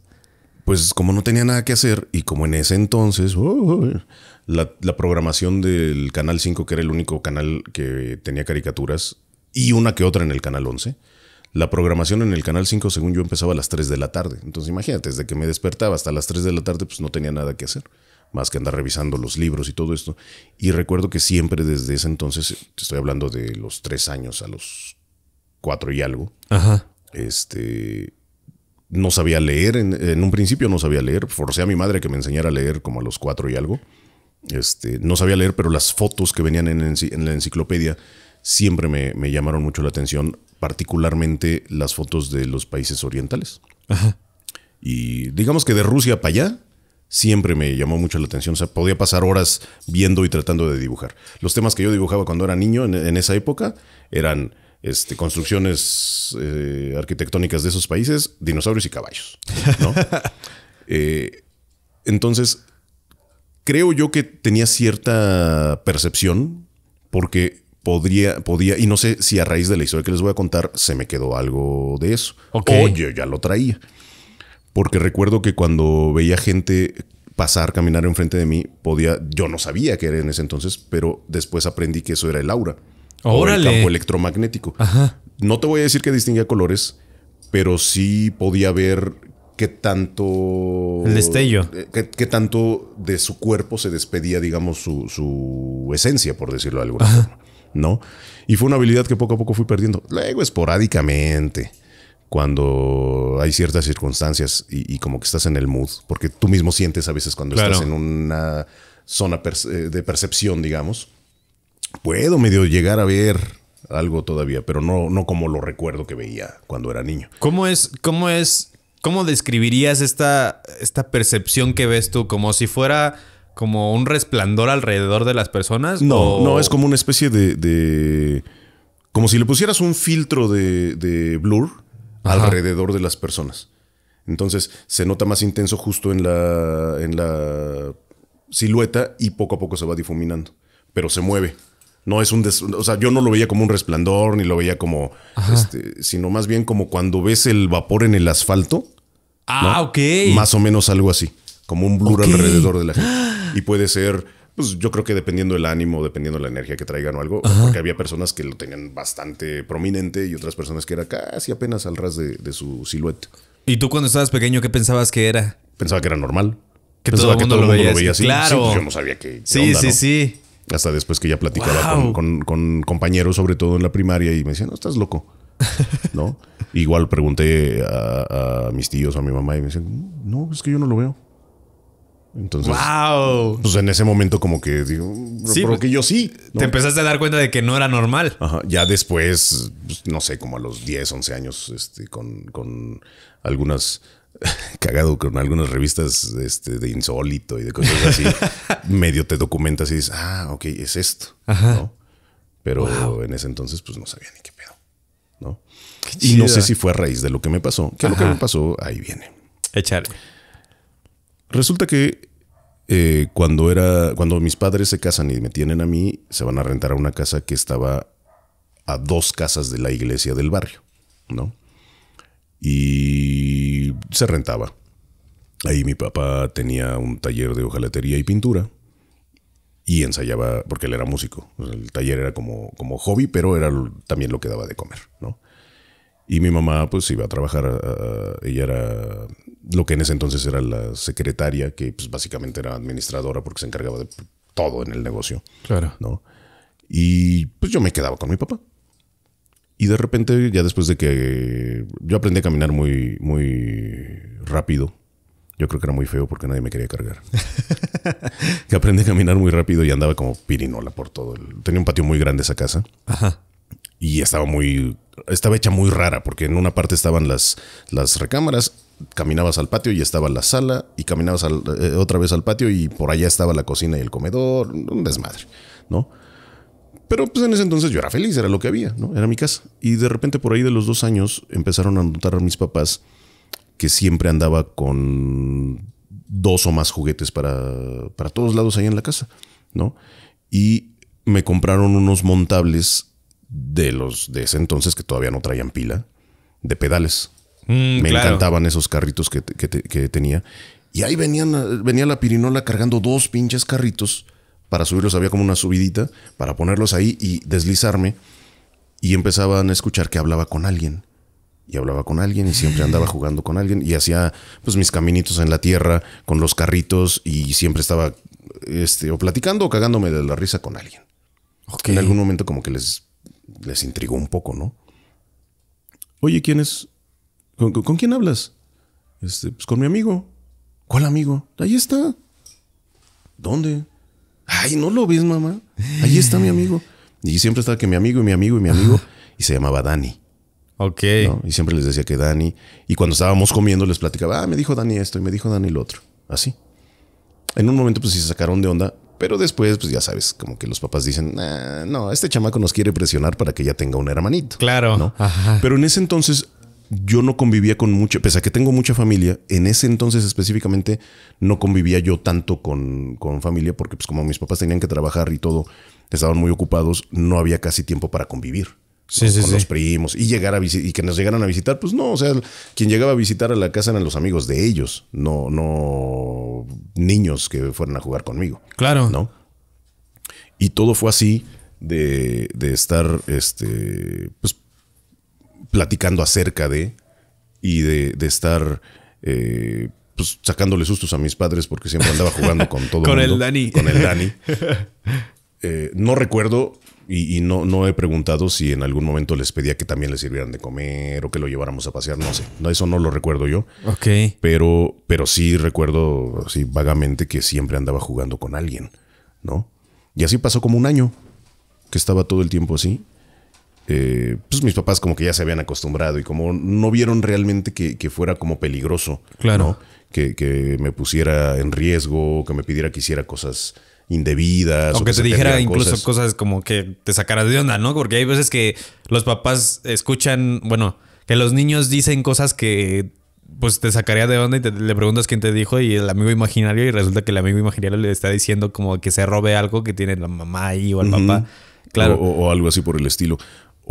Speaker 2: Pues como no tenía nada que hacer y como en ese entonces la, programación del Canal 5, que era el único canal que tenía caricaturas, y una que otra en el Canal 11. La programación en el Canal 5, según yo, empezaba a las 3 de la tarde. Entonces imagínate, desde que me despertaba hasta las 3 de la tarde, pues no tenía nada que hacer, más que andar revisando los libros y todo esto. Y recuerdo que siempre desde ese entonces, estoy hablando de los 3 años a los 4 y algo, este no sabía leer, en, en, un principio no sabía leer, forcé a mi madre que me enseñara a leer como a los 4 y algo. Este, no sabía leer, pero las fotos que venían en, la enciclopedia siempre me, llamaron mucho la atención, particularmente las fotos de los países orientales. Y digamos que de Rusia para allá, siempre me llamó mucho la atención. O sea, podía pasar horas viendo y tratando de dibujar. Los temas que yo dibujaba cuando era niño en, esa época eran este, construcciones eh, arquitectónicas de esos países, dinosaurios y caballos. Eh, entonces, creo yo que tenía cierta percepción porque podría, podía, y no sé si a raíz de la historia que les voy a contar se me quedó algo de eso. Oye, yo ya lo traía. Porque recuerdo que cuando veía gente pasar, caminar enfrente de mí, podía, yo no sabía qué era en ese entonces, pero después aprendí que eso era el aura.
Speaker 3: O el campo
Speaker 2: electromagnético. Ajá. No te voy a decir que distinguía colores, pero sí podía ver qué tanto. El destello. Eh, qué, tanto de su cuerpo se despedía, digamos, su, esencia, por decirlo de alguna forma. ¿No? Y fue una habilidad que poco a poco fui perdiendo. Luego, esporádicamente, cuando hay ciertas circunstancias y, como que estás en el mood, porque tú mismo sientes a veces cuando estás en una zona eh, de percepción, digamos. Puedo medio llegar a ver algo todavía, pero no, no como lo recuerdo que veía cuando era niño.
Speaker 1: ¿Cómo es, cómo es ¿Cómo describirías esta, esta percepción que ves tú? ¿Como si fuera como un resplandor alrededor de las personas? No, no, es como
Speaker 2: una especie de, Como si le pusieras un filtro de, de blur alrededor de las personas. Entonces se nota más intenso justo en la, en la silueta y poco a poco se va difuminando, pero se mueve. No es un. Des o sea, yo no lo veía como un resplandor, ni lo veía como. Este, sino más bien como cuando ves el vapor en el asfalto. Ah, ok. Más o menos algo así. Como un blur alrededor de la gente. Y puede ser. Pues yo creo que dependiendo del ánimo, dependiendo de la energía que traigan o algo, porque había personas que lo tenían bastante prominente y otras personas que era casi apenas al ras de, su silueta. ¿Y tú cuando estabas pequeño qué pensabas que era? Pensaba que era normal. Que Pensaba que todo lo, veía así. Pues, claro. Sí, yo no sabía que. Sí, sí, sí. Hasta después que ya platicaba con, compañeros, sobre todo en la primaria, y me decían, no, estás loco. ¿No? Igual pregunté a, mis tíos, a mi mamá, y me decían, no, es que yo no lo veo. Entonces, wow. pues en ese momento como que digo, sí, pues, que yo sí. Te empezaste a dar cuenta de que no era normal. Ya después, pues, no sé, como a los 10, 11 años, este, con, con algunas cagado con algunas revistas este, de insólito y de cosas así, medio te documentas y dices, ah, ok, es esto. ¿no? Pero en ese entonces, pues no sabía ni qué pedo, ¿no? y no sé si fue a raíz de lo que me pasó, que lo que me pasó, ahí viene. echar Resulta que eh, cuando era, cuando mis padres se casan y me tienen a mí, se van a rentar a una casa que estaba a dos casas de la iglesia del barrio, ¿no? y se rentaba. Ahí mi papá tenía un taller de hojalatería y pintura y ensayaba porque él era músico. el taller era como, como hobby, pero era también lo que daba de comer, ¿no? Y mi mamá pues iba a trabajar, ella era lo que en ese entonces era la secretaria, que pues, básicamente era administradora porque se encargaba de todo en el negocio. Claro. ¿No? Y pues yo me quedaba con mi papá. Y de repente, ya después de que yo aprendí a caminar muy, muy rápido, yo creo que era muy feo porque nadie me quería cargar. que aprendí a caminar muy rápido y andaba como pirinola por todo. Tenía un patio muy grande esa casa. Ajá. Y estaba muy, estaba hecha muy rara porque en una parte estaban las, las recámaras, caminabas al patio y estaba la sala y caminabas eh, otra vez al patio y por allá estaba la cocina y el comedor, un desmadre, ¿no? Pero pues en ese entonces yo era feliz, era lo que había, ¿no? Era mi casa. Y de repente por ahí de los dos años empezaron a notar a mis papás que siempre andaba con dos o más juguetes para, para todos lados ahí en la casa, ¿no? Y me compraron unos montables de los de ese entonces que todavía no traían pila, de pedales. Mm, me encantaban esos carritos que, tenía. Y ahí venían, venía la pirinola cargando dos pinches carritos para subirlos había como una subidita, para ponerlos ahí y deslizarme. Y empezaban a escuchar que hablaba con alguien. Y hablaba con alguien y siempre andaba jugando con alguien y hacía pues mis caminitos en la tierra con los carritos y siempre estaba este, o platicando o cagándome de la risa con alguien. En algún momento como que les, les intrigó un poco, ¿no? Oye, ¿quién es? ¿Con, con, quién hablas? Este, pues con mi amigo. ¿Cuál amigo? Ahí está. ¿Dónde? Ay, ¿no lo ves, mamá? Ahí está mi amigo. Y siempre estaba que mi amigo y mi amigo y mi amigo. Y se llamaba Dani. Ok. Y siempre les decía que Dani. Y cuando estábamos comiendo les platicaba, ah, me dijo Dani esto y me dijo Dani lo otro. Así. En un momento pues sí se sacaron de onda. Pero después, pues ya sabes, como que los papás dicen, no, este chamaco nos quiere presionar para que ya tenga un hermanito. Claro. Pero en ese entonces yo no convivía con mucha, pese a que tengo mucha familia, en ese entonces específicamente no convivía yo tanto con, familia porque pues como mis papás tenían que trabajar y todo, estaban muy ocupados, no había casi tiempo para convivir. con los primos y llegar a y que nos llegaran a visitar, pues no, o sea, quien llegaba a visitar a la casa eran los amigos de ellos, no, no niños que fueran a jugar conmigo. Claro. ¿No? Y todo fue así de, estar, este, pues platicando acerca de y de, estar eh, pues, sacándole sustos a mis padres porque siempre andaba jugando con todo. con el Dani. Con el Dani. Eh, no recuerdo y, no, no he preguntado si en algún momento les pedía que también les sirvieran de comer o que lo lleváramos a pasear, no sé. Eso no lo recuerdo yo. Ok. Pero, pero sí recuerdo sí vagamente que siempre andaba jugando con alguien, ¿no? Y así pasó como un año, que estaba todo el tiempo así. Eh, pues mis papás como que ya se habían acostumbrado y como no vieron realmente que, fuera como peligroso. Claro. Que, me pusiera en riesgo, que me pidiera que hiciera cosas indebidas. O, que, te dijera incluso
Speaker 1: cosas. como que te sacaras de onda, ¿no? Porque hay veces que los papás escuchan, bueno, que los niños dicen cosas que pues te sacaría de onda y le preguntas quién te dijo y el amigo imaginario y resulta que el amigo imaginario le está diciendo como que se robe algo
Speaker 2: que tiene la mamá ahí o el papá. Claro. o, algo así por el estilo.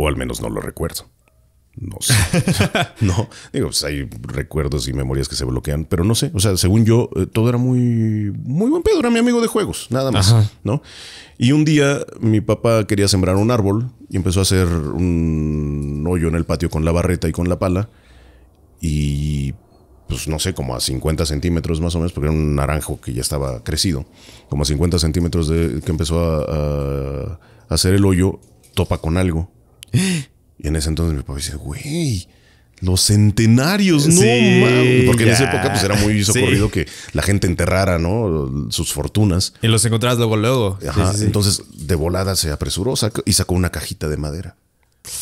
Speaker 2: O al menos no lo recuerdo. No sé. no, digo, pues hay recuerdos y memorias que se bloquean, pero no sé. O sea, según yo, eh, todo era muy, muy buen pedo. Era mi amigo de juegos, nada más, ¿no? Y un día mi papá quería sembrar un árbol y empezó a hacer un hoyo en el patio con la barreta y con la pala. Y pues no sé, como a 50 centímetros más o menos, porque era un naranjo que ya estaba crecido, como a 50 centímetros de que empezó a hacer el hoyo, topa con algo y en ese entonces mi papá dice, güey, los centenarios, no Porque en esa época pues, era muy socorrido que la gente enterrara, ¿no? Sus fortunas.
Speaker 1: Y los encontrás luego, luego.
Speaker 2: entonces, de volada se apresuró y sacó una cajita de madera.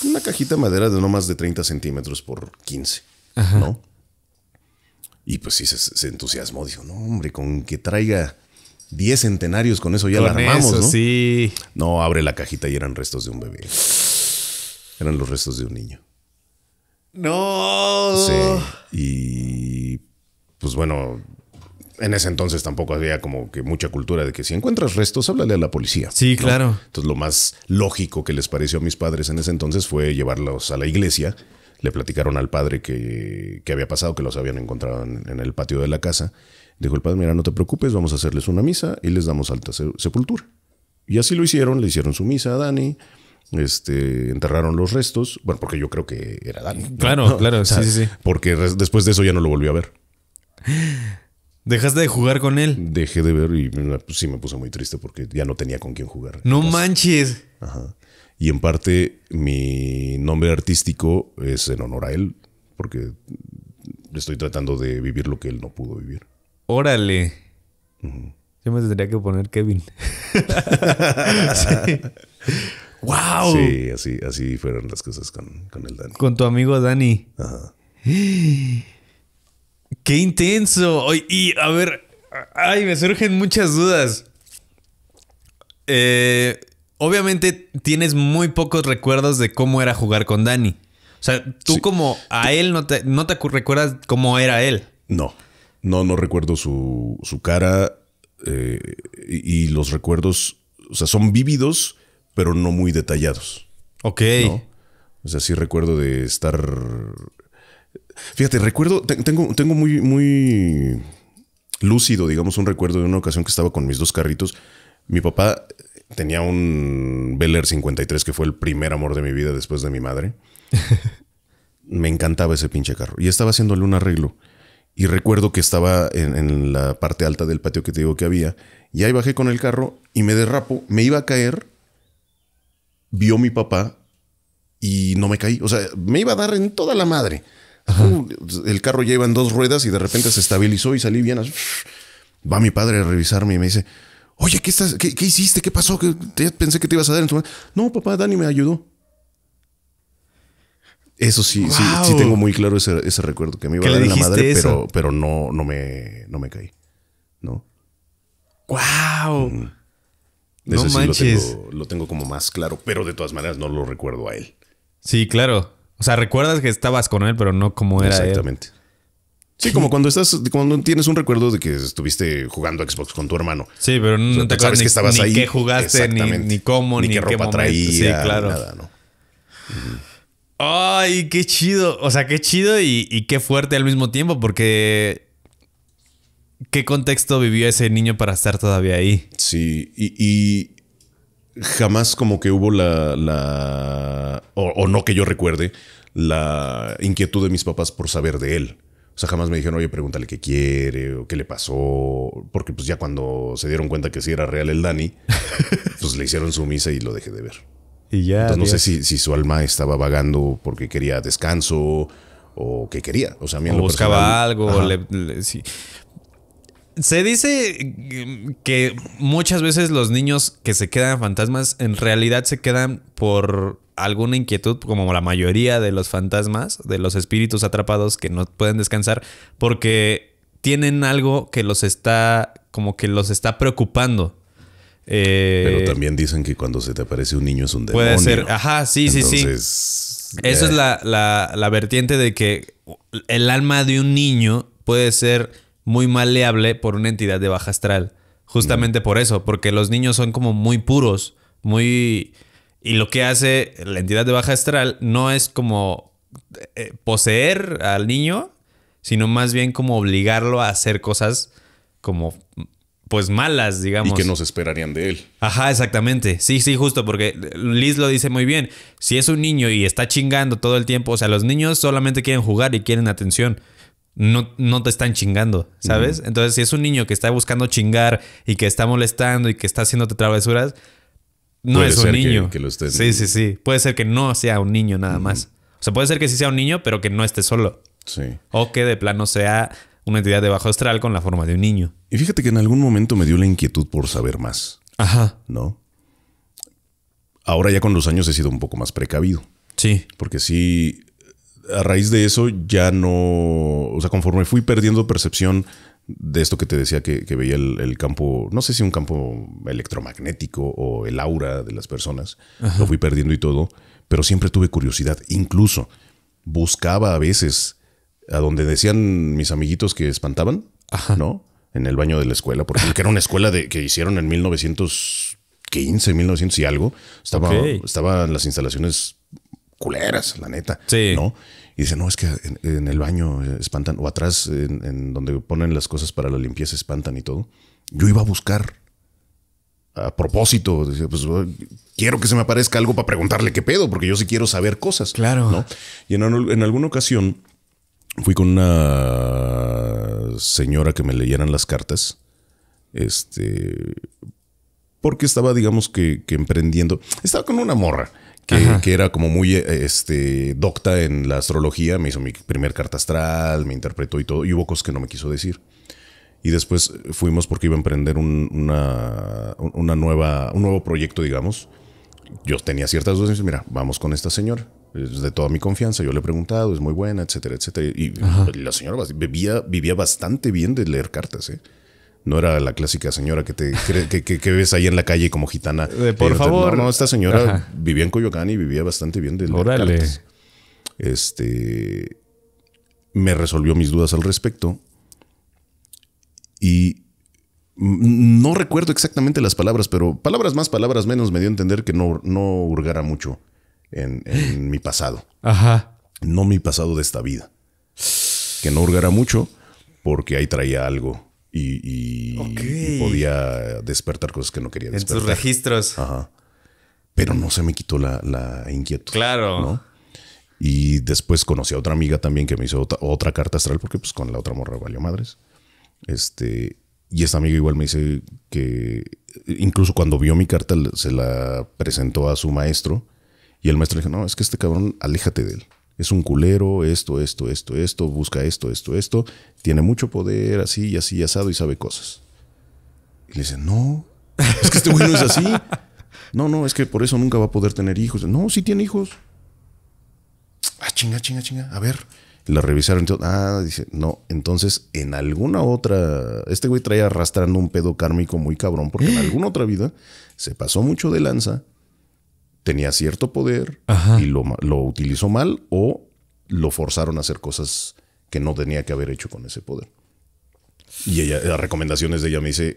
Speaker 2: Una cajita de madera de no más de 30 centímetros por 15, ¿no? Y pues sí, se, entusiasmó. Dijo, no, hombre, con que traiga 10 centenarios, con eso ya la armamos, ¿no? Sí. No, abre la cajita y eran restos de un bebé eran los restos de un niño. No. Sí. Y pues bueno, en ese entonces tampoco había como que mucha cultura de que si encuentras restos, háblale a la policía. Sí, claro. Entonces lo más lógico que les pareció a mis padres en ese entonces fue llevarlos a la iglesia. Le platicaron al padre que, había pasado, que los habían encontrado en, en, el patio de la casa. Dijo el padre, mira, no te preocupes, vamos a hacerles una misa y les damos alta sepultura. Y así lo hicieron, le hicieron su misa a Dani, este, enterraron los restos, bueno, porque yo creo que era Dani. Claro, claro, sí, sí, sí. Porque después de eso ya no lo volví a ver. ¿Dejaste de jugar con él? Dejé de ver y sí me puse muy triste porque ya no tenía con quién jugar. ¡No manches! Ajá. Y en parte mi nombre artístico es en honor a él, porque estoy tratando de vivir lo que él no pudo vivir.
Speaker 1: Órale. Yo me tendría que poner Kevin. ¡Wow! Sí,
Speaker 2: así, así fueron las cosas con, el Dani.
Speaker 1: Con tu amigo Dani. Ajá. ¡Qué intenso! Y a ver, ay, me surgen muchas dudas. Eh, obviamente tienes muy pocos recuerdos de cómo era jugar con Dani. O sea, tú como a él no te, no te recuerdas cómo era él.
Speaker 2: No, no, no recuerdo su, cara eh, y, y, los recuerdos, o sea, son vívidos, pero no muy detallados. Ok. O sea, sí recuerdo de estar. Fíjate, recuerdo, tengo, tengo muy, muy lúcido, digamos, un recuerdo de una ocasión que estaba con mis dos carritos. Mi papá tenía un Bel Air 53 que fue el primer amor de mi vida después de mi madre. Me encantaba ese pinche carro y estaba haciéndole un arreglo. Y recuerdo que estaba en, en, la parte alta del patio que te digo que había. Y ahí bajé con el carro y me derrapo, me iba a caer vio mi papá y no me caí. O sea, me iba a dar en toda la madre. Uh, el carro ya iba en dos ruedas y de repente se estabilizó y salí bien. Va mi padre a revisarme y me dice, oye, ¿qué, estás, qué, hiciste? ¿Qué pasó? ¿Qué, pensé que te ibas a dar en tu No, papá, Dani me ayudó. Eso sí, sí, sí, tengo muy claro ese, recuerdo, que me iba a dar en la madre, pero, no, no, me, no me caí. ¿No? ¡Wow! No manches. lo, tengo, como más claro, pero de todas maneras no lo recuerdo a él. Sí, claro.
Speaker 1: O sea, recuerdas que estabas con él, pero no como era. Exactamente.
Speaker 2: Sí, como cuando estás, cuando tienes un recuerdo de que estuviste jugando a Xbox con tu hermano. Sí, pero no te acuerdas ni, que ni qué jugaste, ni, ni, cómo, ni, qué, ropa traía, sí, claro. ¿no?
Speaker 1: Ay, qué chido. O sea, qué chido y, y qué fuerte al mismo tiempo, porque
Speaker 2: ¿Qué contexto vivió ese niño para estar todavía ahí? Sí, y, jamás como que hubo la, o, no que yo recuerde, la inquietud de mis papás por saber de él. O sea, jamás me dijeron, oye, pregúntale qué quiere o qué le pasó. Porque pues ya cuando se dieron cuenta que sí era real el Dani, pues le hicieron su misa y lo dejé de ver. Y ya. Entonces, no sé si, su alma estaba vagando porque quería descanso o qué quería. O sea, a mí buscaba algo. sí
Speaker 1: se dice mm, que muchas veces los niños que se quedan fantasmas en realidad se quedan por alguna inquietud, como la mayoría de los fantasmas, de los espíritus atrapados que no pueden descansar, porque tienen algo que los está, como que los está preocupando. Eh, Pero
Speaker 2: también dicen que cuando se te aparece un niño es un demonio. Puede ser, ajá, sí, sí, sí. Eso
Speaker 1: es la, la vertiente de que el alma de un niño puede ser muy maleable por una entidad de baja astral. Justamente por eso, porque los niños son como muy puros, muy... Y lo que hace la entidad de baja astral no es como eh, eh, poseer al niño, sino más bien como obligarlo a hacer cosas como pues malas, digamos. Y que nos esperarían de él. Ajá, exactamente. Sí, sí, justo, porque Liz lo dice muy bien. Si es un niño y está chingando todo el tiempo, o sea, los niños solamente quieren jugar y quieren atención no, te están chingando, ¿sabes? Entonces, si es un niño que está buscando chingar y que está molestando y que está haciéndote travesuras, no es un niño. Que, que lo estén... Sí, sí, sí. Puede ser que no sea un niño nada más. O sea, puede ser que sí sea un niño, pero que no esté solo. Sí. O que de plano sea una entidad de bajo
Speaker 2: astral con la forma de un niño. Y fíjate que en algún momento me dio la inquietud por saber más. Ajá. ¿No? Ahora ya con los años he sido un poco más precavido. Sí. Porque sí, a raíz de eso ya no, o sea, conforme fui perdiendo percepción de esto que te decía que, veía el, campo, no sé si un campo electromagnético o el aura de las personas, lo fui perdiendo y todo, pero siempre tuve curiosidad, incluso buscaba a veces a donde decían mis amiguitos que espantaban, ¿no? En el baño de la escuela, porque era una escuela de, que hicieron en 1915, 1900 y algo, estaba, estaban las instalaciones culeras, la neta. Sí. ¿No? Y dice, no, es que en, el baño espantan, o atrás, en, donde ponen las cosas para la limpieza, espantan y todo. Yo iba a buscar a propósito, decía, pues quiero que se me aparezca algo para preguntarle qué pedo, porque yo sí quiero saber cosas. Claro. ¿no? Y en, alguna ocasión fui con una señora que me leyeran las cartas. Este, porque estaba, digamos que, emprendiendo. Estaba con una morra que, era como muy eh, este, docta en la astrología, me hizo mi primer carta astral, me interpretó y todo, y hubo cosas que no me quiso decir. Y después fuimos porque iba a emprender un, una, una nueva, un nuevo proyecto, digamos. Yo tenía ciertas dudas mira, vamos con esta señora. Es de toda mi confianza, yo le he preguntado, es muy buena, etcétera, etcétera. Y la señora vivía, vivía bastante bien de leer cartas, ¿eh? No era la clásica señora que te que, que, ves ahí en la calle como gitana. por pues, favor. No, esta señora vivía en Coyoacán y vivía bastante bien del Órale. Este me resolvió mis dudas al respecto. Y no recuerdo exactamente las palabras, pero palabras más, palabras menos me dio a entender que no, no hurgara mucho en, en mi pasado. Ajá. No mi pasado de esta vida. Que no hurgara mucho porque ahí traía algo y, podía despertar cosas que no quería despertar. En tus registros. Ajá. Pero no se me quitó la, inquietud. Claro. Y después conocí a otra amiga también que me hizo otra, carta astral porque pues con la otra morra valió madres. Este, y esta amiga igual me dice que incluso cuando vio mi carta se la presentó a su maestro y el maestro le dijo, no, es que este cabrón, aléjate de él es un culero, esto, esto, esto, esto, busca esto, esto, esto, tiene mucho poder, así y así, asado y sabe cosas. Y le dicen, no, es que este güey no es así. No, no, es que por eso nunca va a poder tener hijos. No, sí tiene hijos. Ah, chinga, chinga, chinga. A ver. La revisaron. Entonces, ah, dice, no. Entonces, en alguna otra. Este güey trae arrastrando un pedo kármico muy cabrón, porque en alguna otra vida se pasó mucho de lanza tenía cierto poder y lo, utilizó mal o lo forzaron a hacer cosas que no tenía que haber hecho con ese poder. Y ella, las recomendaciones de ella me dice,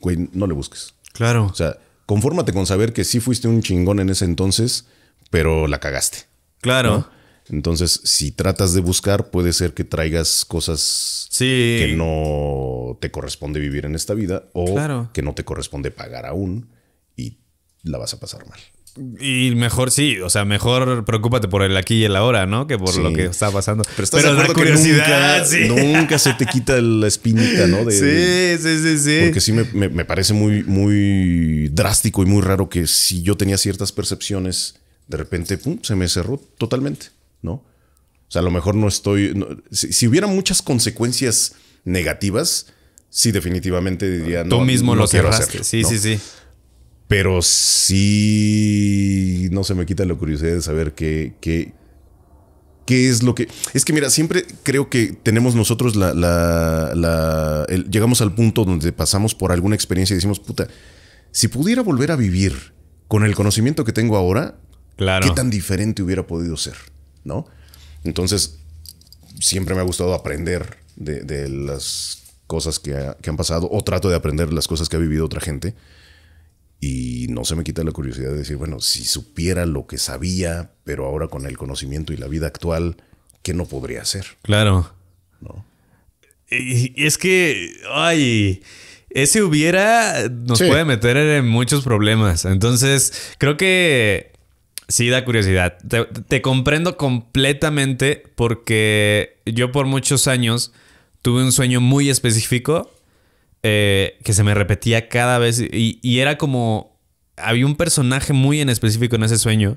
Speaker 2: güey, no le busques. Claro. O sea, confórmate con saber que sí fuiste un chingón en ese entonces, pero la cagaste. Claro. Entonces, si tratas de buscar, puede ser que traigas cosas que no te corresponde vivir en esta vida o que no te corresponde pagar aún y la vas a pasar mal.
Speaker 1: Y mejor sí, o sea, mejor preocúpate por el aquí y el ahora, ¿no? Que por lo que está pasando. Pero, estás Pero la
Speaker 3: curiosidad, nunca,
Speaker 2: se te quita la espinita, ¿no? sí, sí, sí, sí. Porque sí me, parece muy, muy drástico y muy raro que si yo tenía ciertas percepciones, de repente, pum, se me cerró totalmente, ¿no? O sea, a lo mejor no estoy. si, hubiera muchas consecuencias negativas, sí, definitivamente diría. Tú mismo lo cerraste. Sí, sí, sí. Pero sí, no se me quita la curiosidad de saber qué, qué, es lo que... Es que mira, siempre creo que tenemos nosotros la... llegamos al punto donde pasamos por alguna experiencia y decimos, puta, si pudiera volver a vivir con el conocimiento que tengo ahora, claro. ¿qué tan diferente hubiera podido ser? ¿No? Entonces, siempre me ha gustado aprender de, las cosas que, han pasado o trato de aprender las cosas que ha vivido otra gente. Y no se me quita la curiosidad de decir, bueno, si supiera lo que sabía, pero ahora con el conocimiento y la vida actual, ¿qué no podría hacer? Claro. ¿No? Y,
Speaker 1: es que, ay, ese hubiera nos puede
Speaker 2: meter en muchos
Speaker 1: problemas. Entonces, creo que sí da curiosidad. te, comprendo completamente porque yo por muchos años tuve un sueño muy específico eh, que se me repetía cada vez y, era como, había un personaje muy en específico en ese sueño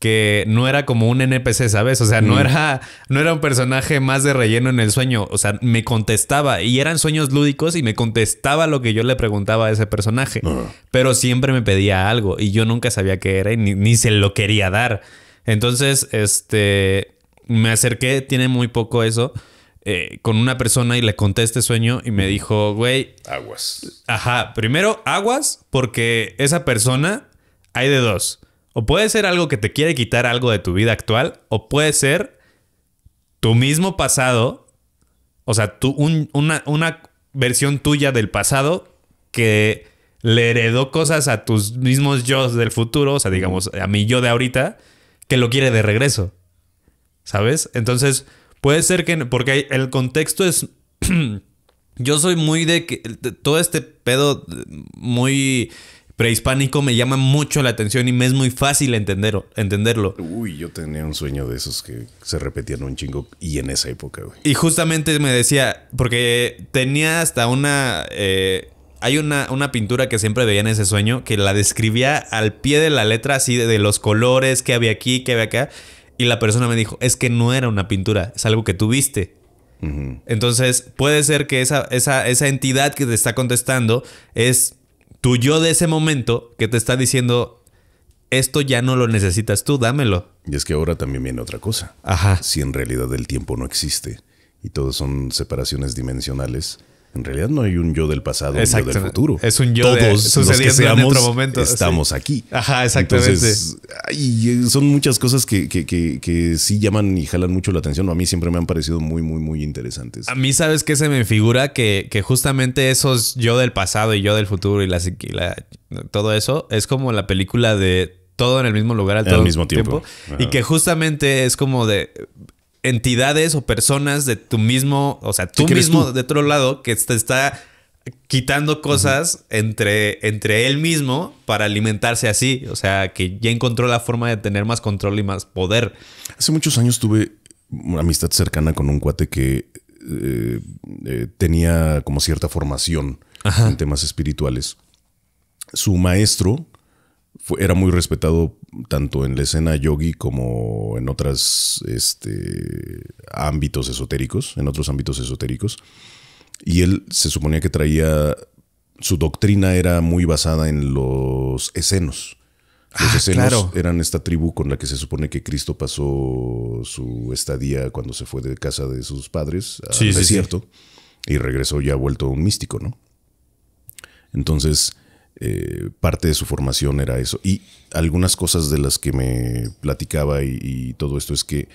Speaker 1: que no era como un NPC, ¿sabes? O sea, no, mm. era, no era un personaje más de relleno en el sueño. O sea, me contestaba y eran sueños lúdicos y me contestaba lo que yo le preguntaba a ese personaje. Pero siempre me pedía algo y yo nunca sabía qué era y ni, ni, se lo quería dar. Entonces, este, me acerqué, tiene muy poco eso. Eh, con una persona y le conté este sueño y me dijo, güey. Aguas. Ajá, primero aguas porque esa persona hay de dos. O puede ser algo que te quiere quitar algo de tu vida actual, o puede ser tu mismo pasado, o sea, una, una versión tuya del pasado que le heredó cosas a tus mismos yo del futuro, o sea, digamos, a mi yo de ahorita, que lo quiere de regreso. ¿Sabes? Entonces, Puede ser que, porque el contexto es... yo soy muy de que todo este pedo muy prehispánico me llama mucho la atención y me es muy fácil entenderlo.
Speaker 2: Uy, yo tenía un sueño de esos que se repetían un chingo y en esa época, güey.
Speaker 1: Y justamente me decía, porque tenía hasta una... Eh, hay una, pintura que siempre veía en ese sueño que la describía al pie de la letra así de, de los colores que había aquí, que había acá. Y la persona me dijo, es que no era una pintura, es algo que tuviste. Entonces, puede ser que esa, esa, esa entidad que te está contestando es tu yo de ese momento
Speaker 2: que te está diciendo, esto ya no lo necesitas tú, dámelo. Y es que ahora también viene otra cosa. Ajá. Si en realidad el tiempo no existe y todo son separaciones dimensionales, en realidad no hay un yo del pasado, o yo del futuro. Es un yo Todos sucediendo en otro momento. Estamos aquí. Ajá, exactamente. Entonces, eh, son muchas cosas que, sí llaman y jalan mucho la atención. A mí siempre me han parecido muy, muy, muy interesantes.
Speaker 1: A mí, ¿sabes qué se me figura? Que, justamente esos yo del pasado y yo del futuro y, la, todo eso es como la película de todo en el mismo lugar al, mismo tiempo. Y que justamente es como de entidades o personas de tu mismo, o sea, tú mismo de otro lado que te está quitando cosas entre, entre él mismo para alimentarse así. O sea, que ya encontró la forma de tener más control y más poder.
Speaker 2: Hace muchos años tuve una amistad cercana con un cuate que eh, eh, tenía como cierta formación en temas espirituales. Su maestro era muy respetado tanto en la escena yogi como en otros este, ámbitos esotéricos, en otros ámbitos esotéricos. Y él se suponía que traía, su doctrina era muy basada en los escenos. Los ah, escenos eran esta tribu con la que se supone que Cristo pasó su estadía cuando se fue de casa de sus padres al desierto y regresó ya vuelto un místico, ¿no? Entonces, eh, parte de su formación era eso. Y algunas cosas de las que me platicaba y, todo esto es que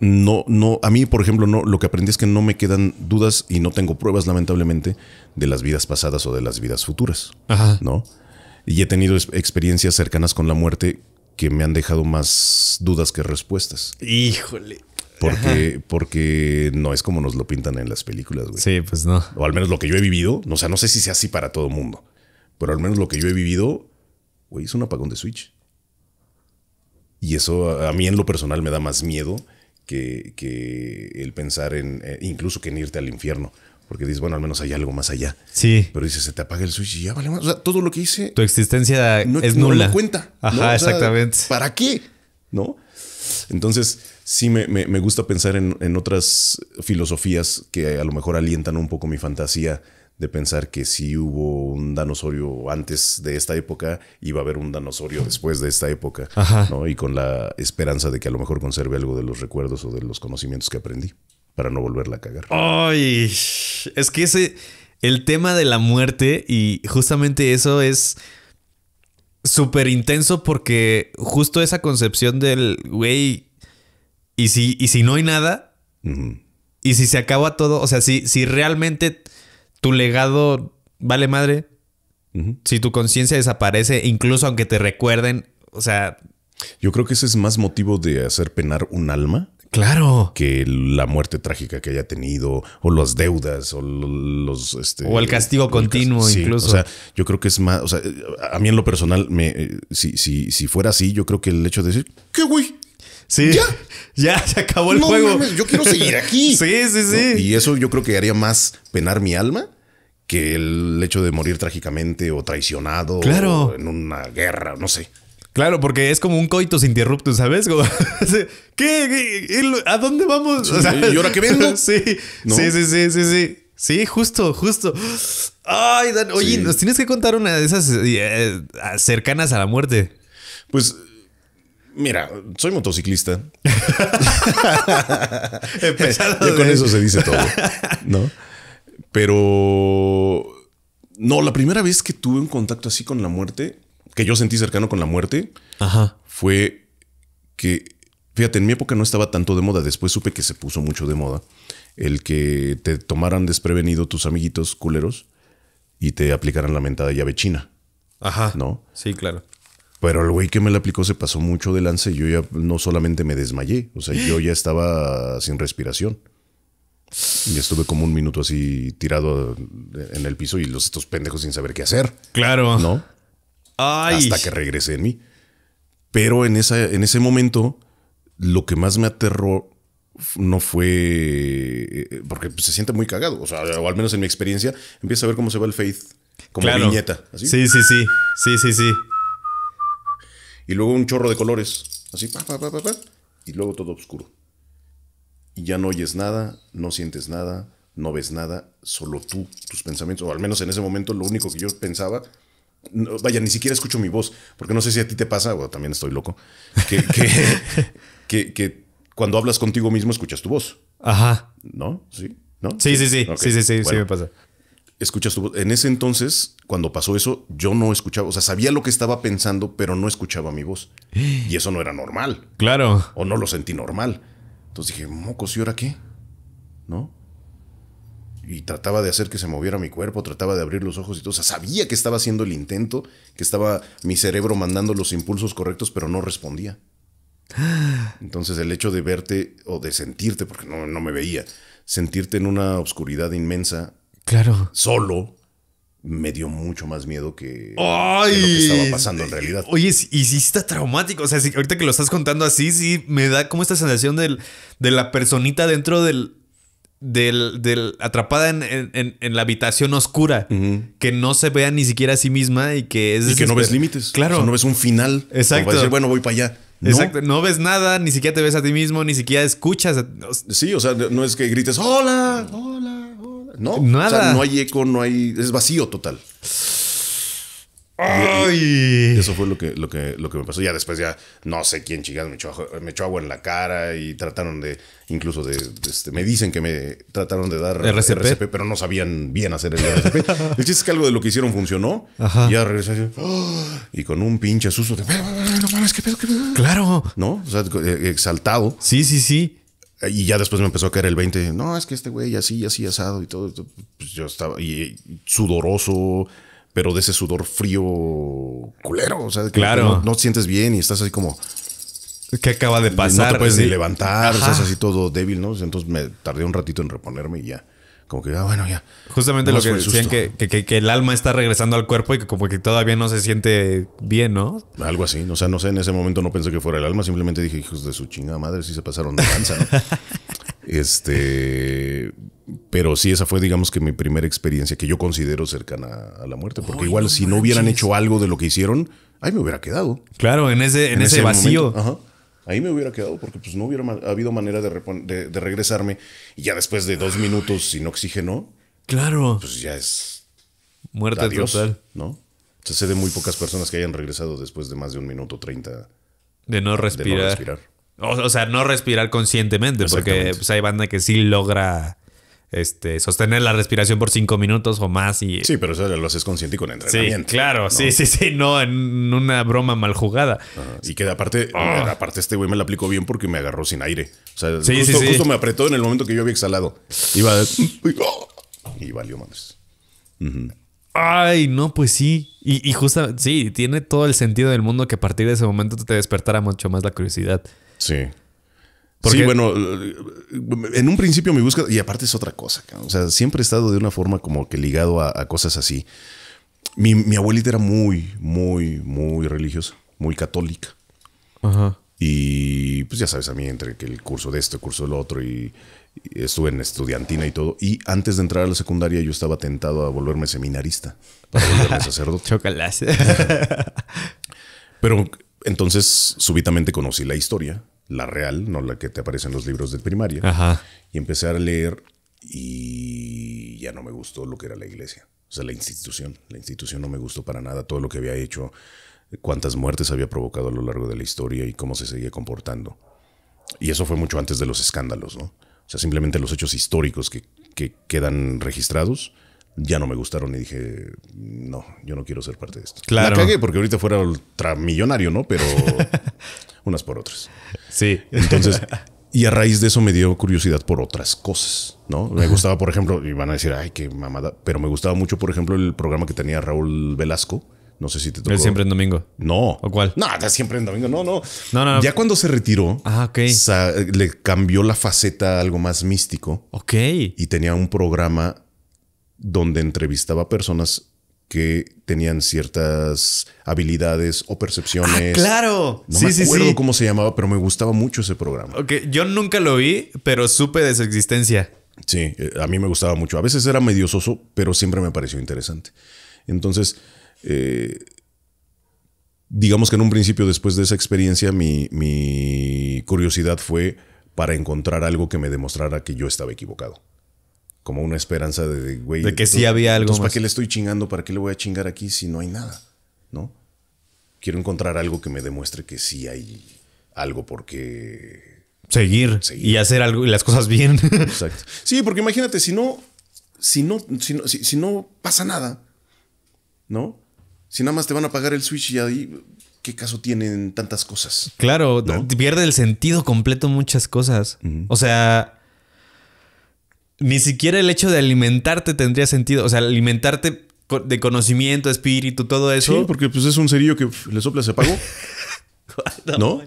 Speaker 2: no, no, a mí, por ejemplo, no, lo que aprendí es que no me quedan dudas y no tengo pruebas, lamentablemente, de las vidas pasadas o de las vidas futuras. Ajá. ¿No? Y he tenido experiencias cercanas con la muerte que me han dejado más dudas que respuestas. Híjole. Porque, porque no es como nos lo pintan en las películas, güey. Sí, pues no. O al menos lo que yo he vivido, o sea, no sé si sea así para todo mundo, pero al menos lo que yo he vivido, güey, es un apagón de Switch. Y eso a mí en lo personal me da más miedo que, el pensar en, eh, incluso que en irte al infierno. Porque dices, bueno, al menos hay algo más allá. Sí. Pero dices, se te apaga el switch y ya vale más. O sea, todo lo que hice. Tu existencia no, es nula. No cuenta. Ajá, exactamente. ¿Para qué? ¿No? Entonces, sí me, gusta pensar en, otras filosofías que a lo mejor alientan un poco mi fantasía de pensar que si hubo un dinosaurio antes de esta época, iba a haber un dinosaurio después de esta época, ¿no? Y con la esperanza de que a lo mejor conserve algo de los recuerdos o de los conocimientos que aprendí para no volverla a cagar.
Speaker 1: Ay, es que ese, el tema de la muerte y justamente eso es súper intenso porque justo esa concepción del, güey, ¿y si, y si no hay nada, y si se acaba todo, o sea, si, si realmente tu legado vale madre, si tu conciencia desaparece, incluso aunque te recuerden, o sea...
Speaker 2: Yo creo que ese es más motivo de hacer penar un alma Claro. Que la muerte trágica que haya tenido, o las deudas, o los. Este, o el castigo continuo, incluso. O sea, yo creo que es más. O sea, a mí en lo personal, me, eh, si, si, si fuera así, yo creo que el hecho de decir, ¿qué güey? Sí. Ya. Ya se acabó el juego. yo quiero seguir aquí. sí, sí, sí. Y eso yo creo que haría más penar mi alma que el hecho de morir trágicamente o traicionado claro. en una guerra, no sé. Claro, porque es como un sin
Speaker 1: interruptus, ¿sabes? ¿qué, ¿A dónde vamos? ¿Y ahora qué vengo? sí, sí, sí, sí, sí, sí. justo, justo. Ay, Dan, oye, nos tienes que contar una de esas eh, eh, cercanas a la muerte. Pues Mira, soy
Speaker 2: motociclista.
Speaker 1: ya con eso se dice todo,
Speaker 2: ¿no? Pero no, la primera vez que tuve un contacto así con la muerte que yo sentí cercano con la muerte Ajá. fue que, fíjate, en mi época no estaba tanto de moda, después supe que se puso mucho de moda el que te tomaran desprevenido tus amiguitos culeros y te aplicaran la mentada llave china. Ajá. ¿No? Sí, claro. Pero el güey que me la aplicó se pasó mucho de lance y yo ya no solamente me desmayé, o sea, yo ya estaba sin respiración. Y estuve como un minuto así tirado en el piso y los estos pendejos sin saber qué hacer. Claro. ¿No?
Speaker 1: hasta que regresé
Speaker 2: en mí. Pero en, esa, en ese momento, lo que más me aterró no fue. Eh, porque pues, se siente muy cagado. O sea, o al menos en mi experiencia, empieza a ver cómo se va el Faith.
Speaker 1: Como la viñeta. Sí, sí,
Speaker 2: sí. Sí, sí, sí. Y luego un chorro de colores. Así, pa, pa, pa, pa, pa. Y luego todo oscuro. Y ya no oyes nada, no sientes nada, no ves nada, solo tú, tus pensamientos. O al menos en ese momento, lo único que yo pensaba vaya, ni siquiera escucho mi voz, porque no sé si a ti te pasa, o también estoy loco, que, que, cuando hablas contigo mismo escuchas tu voz. Ajá. ¿No? Sí. ¿No? Sí, sí, sí. Sí, sí, sí, sí me pasa. Escuchas tu voz. En ese entonces, cuando pasó eso, yo no escuchaba, o sea, sabía lo que estaba pensando, pero no escuchaba mi voz. Y eso no era normal. Claro. O no lo sentí normal. Entonces dije, moco, ¿y ahora qué? ¿No? y trataba de hacer que se moviera mi cuerpo, trataba de abrir los ojos y todo. O sea, sabía que estaba haciendo el intento, que estaba mi cerebro mandando los impulsos correctos, pero no respondía. Entonces el hecho de verte o de sentirte, porque no, me veía, sentirte en una oscuridad inmensa, claro, solo, me dio mucho más miedo que, lo que estaba pasando en realidad.
Speaker 1: Oye, y si está traumático. O sea, si ahorita que lo estás contando así, sí me da como esta sensación de la personita dentro del, del, del, atrapada en, en, en, la habitación oscura, que no se vea ni siquiera a sí misma y que es... que no ves límites.
Speaker 2: Claro. no ves un final. Exacto. bueno, voy para allá. Exacto,
Speaker 1: no. ves nada,
Speaker 2: ni siquiera te ves a ti mismo, ni siquiera escuchas. Sí, o sea, no es que grites, hola, hola, hola. No, nada. no hay eco, no hay... Es vacío total eso fue lo que, lo, que, lo que me pasó. Ya después ya no sé quién chingado me echó, agua en la cara y trataron de, incluso de, este, me dicen que me trataron de dar RCP, RCP pero no sabían bien hacer el RCP. el chiste es que algo de lo que hicieron funcionó. Y ya regresé y con un pinche susto de,
Speaker 3: no
Speaker 2: Claro. ¿No? O sea, eh, exaltado. Sí, sí, sí. Y ya después me empezó a caer el 20. No, es que este güey así, así asado y todo. Pues yo estaba y eh, sudoroso pero de ese sudor frío culero. O sea, claro. No, te sientes bien y estás así como.
Speaker 1: ¿Qué acaba de pasar? No te puedes ni levantar, estás así
Speaker 2: todo débil, ¿no? Entonces me tardé un ratito en reponerme y ya. Como que, ah, bueno, ya. Justamente lo que decían, que, el alma está regresando al cuerpo y que como que todavía no se siente bien, ¿no? Algo así. O sea, no sé, en ese momento no pensé que fuera el alma, simplemente dije, hijos de su chingada madre, si se pasaron de lanza, ¿no? este pero sí, esa fue, digamos que mi primera experiencia que yo considero cercana a la muerte, porque igual si no hubieran hecho algo de lo que hicieron, ahí me hubiera quedado. Claro, en ese, en, ese, vacío. Ahí me hubiera quedado porque pues, no hubiera habido manera de, regresarme y ya después de dos minutos sin oxígeno. Claro. Pues ya es muerte total, ¿no? Se sé de muy pocas personas que hayan regresado después de más de un minuto treinta
Speaker 1: de no respirar. O, sea, no respirar conscientemente, porque pues, hay banda que sí logra este, sostener la respiración por cinco minutos o más. Y,
Speaker 2: sí, pero eso lo haces consciente y con entrenamiento. Sí, claro, sí, sí, sí, no en una broma mal jugada. Y que aparte, ah. aparte este güey me lo aplicó bien porque me agarró sin aire. O sea, sí, justo, justo me apretó en el momento que yo había exhalado. Iba ¡oh! y valió madres.
Speaker 1: Ay, no, pues sí. Y, y justo, sí, tiene todo el sentido del mundo que a partir de ese momento te despertara mucho más la curiosidad. Sí.
Speaker 2: Porque... Sí, bueno, en un principio mi búsqueda, y aparte es otra cosa, o sea, siempre he estado de una forma como que ligado a, cosas así. Mi, abuelita era muy, muy, muy religiosa, muy católica. Ajá. Y pues ya sabes, a mí entre que el curso de este, el curso del otro, y, estuve en estudiantina y todo. Y antes de entrar a la secundaria yo estaba tentado a volverme seminarista, para volverme sacerdote. Pero entonces súbitamente conocí la historia la real, no la que te aparece en los libros de primaria. Y empecé a leer y ya no me gustó lo que era la iglesia. O sea, la institución. La institución no me gustó para nada. Todo lo que había hecho, cuántas muertes había provocado a lo largo de la historia y cómo se seguía comportando. Y eso fue mucho antes de los escándalos, ¿no? O sea, simplemente los hechos históricos que, quedan registrados ya no me gustaron y dije, no, yo no quiero ser parte de esto. Claro. La cagué porque ahorita fuera ultramillonario, ¿no? Pero. unas por otras. Sí. Entonces, y a raíz de eso me dio curiosidad por otras cosas, ¿no? Me gustaba, por ejemplo, y van a decir, ay, qué mamada, pero me gustaba mucho, por ejemplo, el programa que tenía Raúl Velasco. No sé si te tocó. ¿El siempre en domingo? No. ¿O cuál? No, siempre en domingo. No, no. No, Ya cuando se retiró, ah, le cambió la faceta a algo más místico. Ok. Y tenía un programa donde entrevistaba a personas que tenían ciertas habilidades o percepciones. Ah, claro. No sí, me acuerdo cómo se llamaba, pero me gustaba mucho ese programa. Ok, yo nunca lo vi, pero supe de su existencia. Sí, eh, a mí me gustaba mucho. A veces era medio soso, pero siempre me pareció interesante. Entonces, eh, digamos que en un principio, después de esa experiencia, mi curiosidad fue para encontrar algo que me demostrara que yo estaba equivocado como una esperanza de, güey. De que sí había algo. ¿para qué le estoy chingando? ¿Para qué le voy a chingar aquí si no hay nada? ¿No? Quiero encontrar algo que me demuestre que sí hay algo porque.
Speaker 1: Seguir, seguir. y hacer algo y las cosas bien. Exacto.
Speaker 2: Sí, porque imagínate, si no, si no, si pasa nada, ¿no? Si nada más te van a pagar el Switch y ahí, ¿qué caso tienen tantas cosas?
Speaker 1: Claro, pierde el sentido completo muchas cosas. O sea, ni siquiera el hecho de alimentarte tendría sentido. O sea, alimentarte de conocimiento, espíritu, todo eso. Sí, porque pues es un cerillo que le sopla, se apagó. no.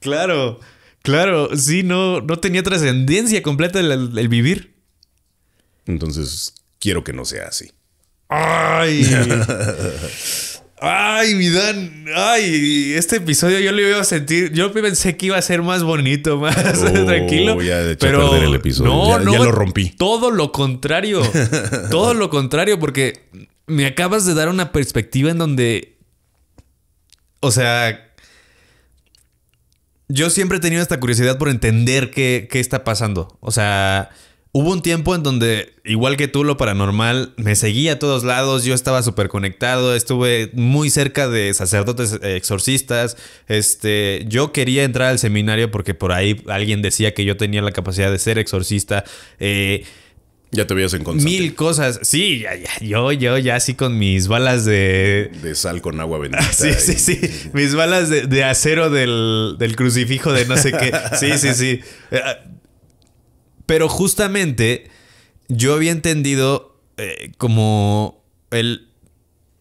Speaker 1: Claro, claro. Sí, no, no tenía trascendencia completa el vivir.
Speaker 2: Entonces, quiero que no sea así.
Speaker 1: ¡Ay! Ay, Midan! ay, este episodio yo lo iba a sentir, yo pensé que iba a ser más bonito, más oh, tranquilo. pero perder el episodio. No, no, lo rompí. Todo lo contrario, todo lo contrario, porque me acabas de dar una perspectiva en donde, o sea, yo siempre he tenido esta curiosidad por entender qué, qué está pasando. O sea, Hubo un tiempo en donde, igual que tú, lo paranormal me seguía a todos lados, yo estaba súper conectado, estuve muy cerca de sacerdotes eh, exorcistas, este, yo quería entrar al seminario porque por ahí alguien decía que yo tenía la capacidad de ser exorcista. Eh, ya te habías en Mil cosas. Sí, ya, yo, yo, ya así con mis balas de. De sal con agua bendita. sí, sí, sí. Mis balas de, acero del, del, crucifijo de no sé qué. Sí, sí, sí. Eh, pero justamente yo había entendido eh, como el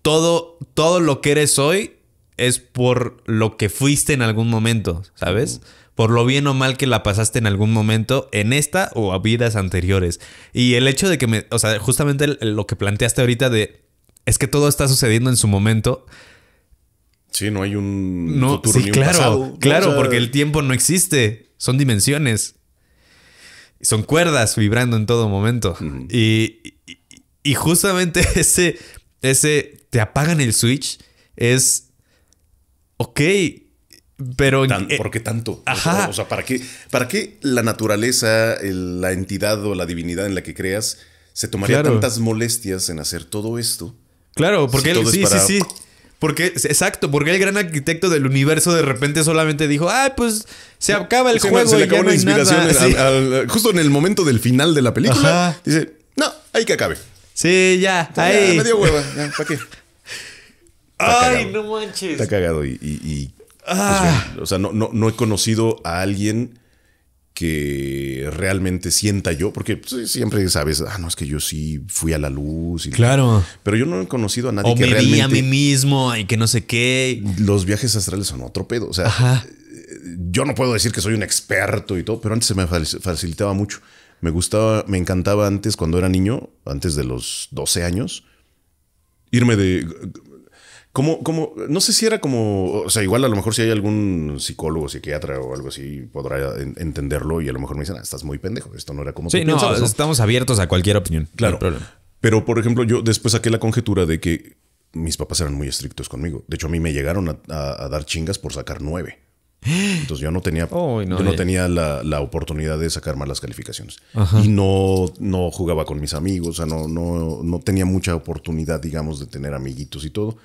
Speaker 1: todo, todo lo que eres hoy es por lo que fuiste en algún momento, ¿sabes? Por lo bien o mal que la pasaste en algún momento, en esta o a vidas anteriores. Y el hecho de que me, o sea, justamente lo que planteaste ahorita de, es que todo está sucediendo en su momento, Sí, no hay un no, futuro claro, Claro, porque el tiempo no existe. Son dimensiones son cuerdas vibrando en todo momento. y, justamente ese, ese, te apagan el switch
Speaker 2: es, ok, pero... porque eh, ¿Por qué tanto? O sea, ¿para qué, ¿para qué la naturaleza, la entidad o la divinidad en la que creas se tomaría tantas molestias en hacer todo esto?
Speaker 1: Claro, porque él, sí, sí, sí. Porque, exacto, porque el gran arquitecto del universo de repente solamente dijo, ay ah, pues se acaba el juego. Se le y ya no inspiración
Speaker 2: nada, justo en el momento del final de la película. Dice, no, ahí que acabe. Sí, ya, ahí. me dio hueva, ya, ¿para qué? Ay, no manches. Está cagado y... Pues, ah. o sea, no, no, no he conocido a alguien que realmente sienta yo, porque pues, siempre sabes, ah, no, es que yo sí fui a la luz. Y claro. pero yo no he conocido a nadie que me realmente. Vi a mí mismo y que no sé qué. Los viajes astrales son otro pedo. O sea, eh, yo no puedo decir que soy un experto y todo, pero antes se me facilitaba mucho. Me gustaba, me encantaba antes cuando era niño, antes de los 12 años, irme de como, como, no sé si era como, o sea, igual a lo mejor si hay algún psicólogo, psiquiatra o algo así, podrá entenderlo y a lo mejor me dicen, ah, estás muy pendejo, esto no era como. tú no, no, estamos abiertos a cualquier opinión. Claro. Pero, por ejemplo, yo después saqué la conjetura de que mis papás eran muy estrictos conmigo. De hecho, a mí me llegaron a, dar chingas por sacar nueve. Entonces yo no tenía, eh. tenía la, oportunidad de sacar malas calificaciones. Y no, no jugaba con mis amigos, o sea, no, no, no tenía mucha oportunidad, digamos, de tener amiguitos y todo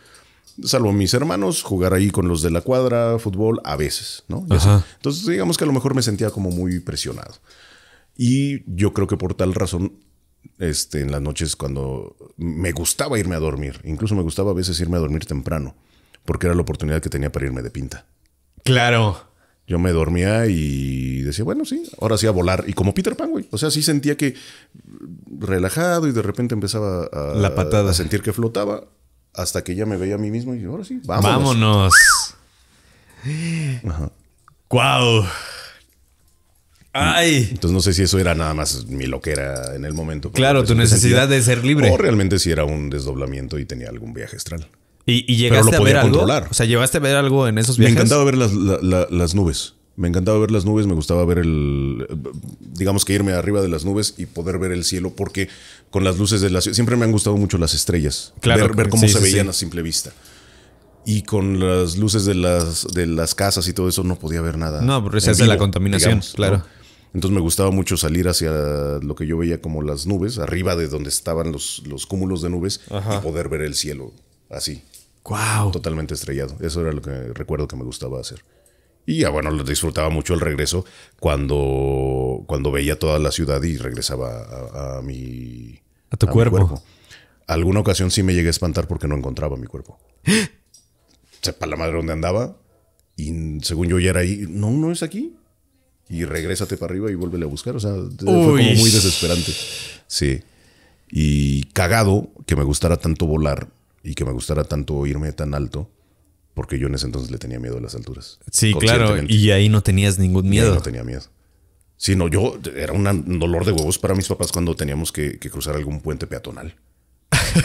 Speaker 2: salvo mis hermanos, jugar ahí con los de la cuadra, fútbol, a veces, ¿no? Entonces, digamos que a lo mejor me sentía como muy presionado. Y yo creo que por tal razón, este, en las noches cuando me gustaba irme a dormir, incluso me gustaba a veces irme a dormir temprano, porque era la oportunidad que tenía para irme de pinta. Claro. Yo me dormía y decía, bueno, sí, ahora sí a volar. Y como Peter Pan, güey. O sea, sí sentía que mm, relajado y de repente empezaba la patada. a sentir que flotaba hasta que ella me veía a mí mismo y yo, ahora sí, vámonos. Vámonos. ¡Guau! ¡Ay! Entonces no sé si eso era nada más mi loquera en el momento. Claro, pues, tu necesidad de ser libre. O realmente si era un desdoblamiento y tenía algún viaje astral. ¿Y, llegaste a ver controlar. O sea, ¿llevaste a ver algo en esos viajes? Me encantaba ver las nubes. Me encantaba ver las nubes, me gustaba ver el, digamos que irme arriba de las nubes y poder ver el cielo, porque con las luces de la ciudad, siempre me han gustado mucho las estrellas, claro, ver, cómo se veían a simple vista. Y con las luces de las, de las casas y todo eso no podía ver nada. No, porque es de la contaminación, claro. Entonces me gustaba mucho salir hacia lo que yo veía como las nubes, arriba de donde estaban los, los cúmulos de nubes y poder ver el cielo así. Wow. Totalmente estrellado. Eso era lo que recuerdo que me gustaba hacer. Y bueno, disfrutaba mucho el regreso cuando, cuando veía toda la ciudad y regresaba a, mi... A tu cuerpo. Alguna ocasión sí me llegué a espantar porque no encontraba mi cuerpo. Sepa la madre dónde andaba. Y según yo ya era ahí, no, no es aquí. Y regrésate para arriba y vuélvele a buscar. O sea, fue como muy desesperante. Sí. Y cagado que me gustara tanto volar y que me gustara tanto irme tan alto porque yo en ese entonces le tenía miedo a las alturas. Sí, claro. Y
Speaker 1: ahí no tenías ningún miedo. no
Speaker 2: tenía miedo. Sino yo era un dolor de huevos para mis papás cuando teníamos que, cruzar algún puente peatonal.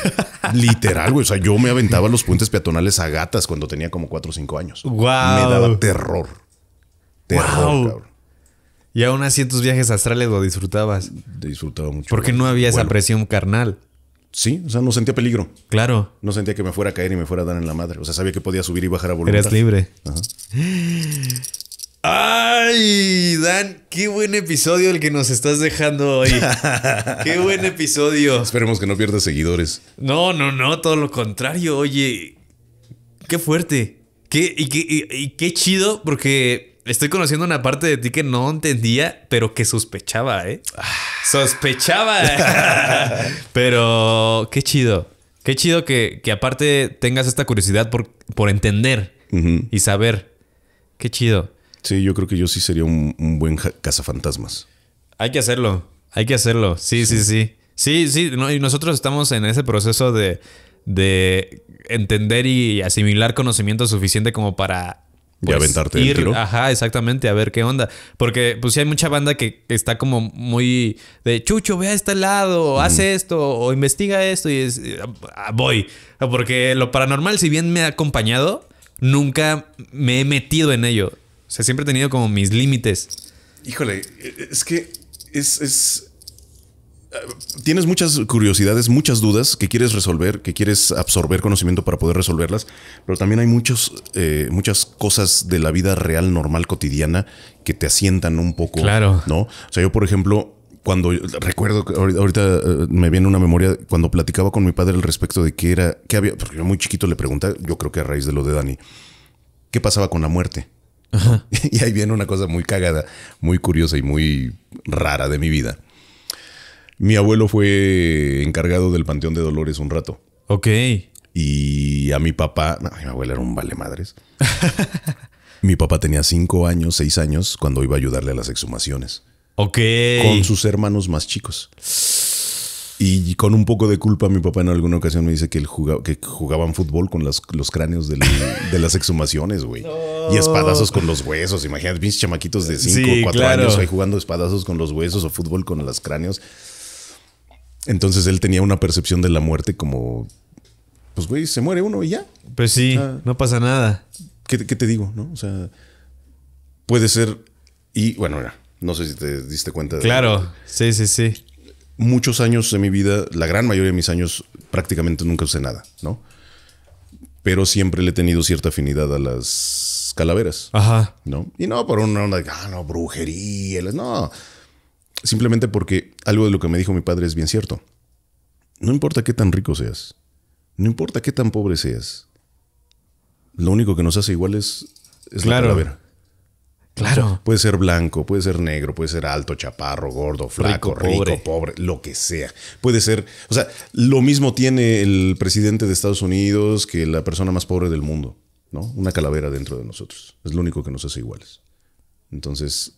Speaker 2: Literal, güey. O sea, yo me aventaba los puentes peatonales a gatas cuando tenía como 4 o 5 años. Me daba terror. Terror, Y aún así en tus viajes astrales lo disfrutabas. Disfrutaba mucho. Porque no había esa presión carnal. Sí, o sea, no sentía peligro. Claro. No sentía que me fuera a caer y me fuera a dar en la madre. O sea, sabía que podía subir y bajar a voluntad. Eres libre. Ajá. Ay,
Speaker 1: Dan, qué buen episodio el que nos estás dejando hoy.
Speaker 2: qué buen episodio. Esperemos que no pierdas seguidores.
Speaker 1: No, no, no, todo lo contrario. Oye, qué fuerte. Qué, y, qué, qué chido, porque estoy conociendo una parte de ti que no entendía, pero que sospechaba, ¿eh? Ah, Sospechaba. Pero qué chido. Qué chido que, aparte tengas esta curiosidad por, entender y saber. Qué chido.
Speaker 2: Sí, yo creo que yo sí sería un, buen cazafantasmas.
Speaker 1: Hay que hacerlo. Hay que hacerlo. Sí, sí, sí. Sí, sí. y nosotros estamos en ese proceso de entender y asimilar conocimiento suficiente como para
Speaker 2: y pues, aventarte ir, Ajá,
Speaker 1: exactamente, a ver qué onda. Porque pues sí hay mucha banda que está como muy de Chucho, ve a este lado, o haz esto, o investiga esto, y es eh, ah, voy. Porque lo paranormal, si bien me ha acompañado, nunca me he metido en ello. O sea, siempre he tenido como mis límites.
Speaker 2: Híjole, e, e, es que es, es tienes muchas curiosidades, muchas dudas que quieres resolver, que quieres absorber conocimiento para poder resolverlas, pero también hay muchos, eh, muchas cosas de la vida real, normal, cotidiana, que te asientan un poco. Claro. ¿No? O sea, yo, por ejemplo, cuando recuerdo ahorita eh, me viene una memoria cuando platicaba con mi padre al respecto de qué era, qué había, porque yo muy chiquito le preguntaba, yo creo que a raíz de lo de Dani, ¿qué pasaba con la muerte? Y ahí viene una cosa muy cagada, muy curiosa y muy rara de mi vida. Mi abuelo fue encargado del Panteón de Dolores un rato. Ok. Y a mi papá, mi abuelo era un vale madres. mi papá tenía cinco años, seis años cuando iba a ayudarle a las exhumaciones. Ok. Con sus hermanos más chicos. Y con un poco de culpa, mi papá en alguna ocasión me dice que, que jugaban fútbol con los cráneos de las exhumaciones, güey. Y espadazos con los huesos. Imagínate, mis chamaquitos de 5 o 4 años ahí jugando espadazos con los huesos o fútbol con los cráneos. Entonces él tenía una percepción de la muerte como, pues güey, se muere uno y ya. Pues sí, ah. no pasa nada. ¿qué, te digo? ¿no? O sea, puede ser, y bueno, no sé si te diste cuenta. De claro, sí, sí, sí. Muchos años de mi vida, la gran mayoría de mis años, prácticamente nunca usé nada, ¿no? Pero siempre le he tenido cierta afinidad a las calaveras. Ajá. ¿No? Y no por una onda ah, no, brujería. No, Simplemente porque algo de lo que me dijo mi padre es bien cierto. No importa qué tan rico seas, no importa qué tan pobre seas, lo único que nos hace iguales es claro. la calavera. Claro. puede ser blanco, puede ser negro, puede ser alto, chaparro, gordo, flaco, pobre. pobre, lo que sea. Puede ser, o sea, lo mismo tiene el presidente de Estados Unidos que la persona más pobre del mundo, ¿no? Una calavera dentro de nosotros. Es lo único que nos hace iguales. Entonces,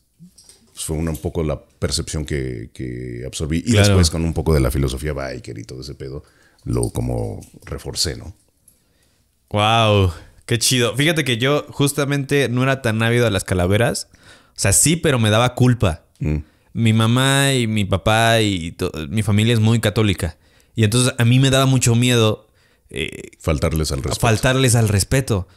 Speaker 2: fue una, un poco la percepción que, absorbí. Y después con un poco de la filosofía biker y todo ese pedo, lo como reforcé, ¿no?
Speaker 1: ¡Wow! ¡Qué chido! Fíjate que yo justamente no era tan ávido a las calaveras. O sea, sí, pero me daba culpa. Mm. Mi mamá y mi papá y mi familia es muy católica. Y entonces a mí me daba mucho miedo... Eh, faltarles al respeto. Faltarles al respeto.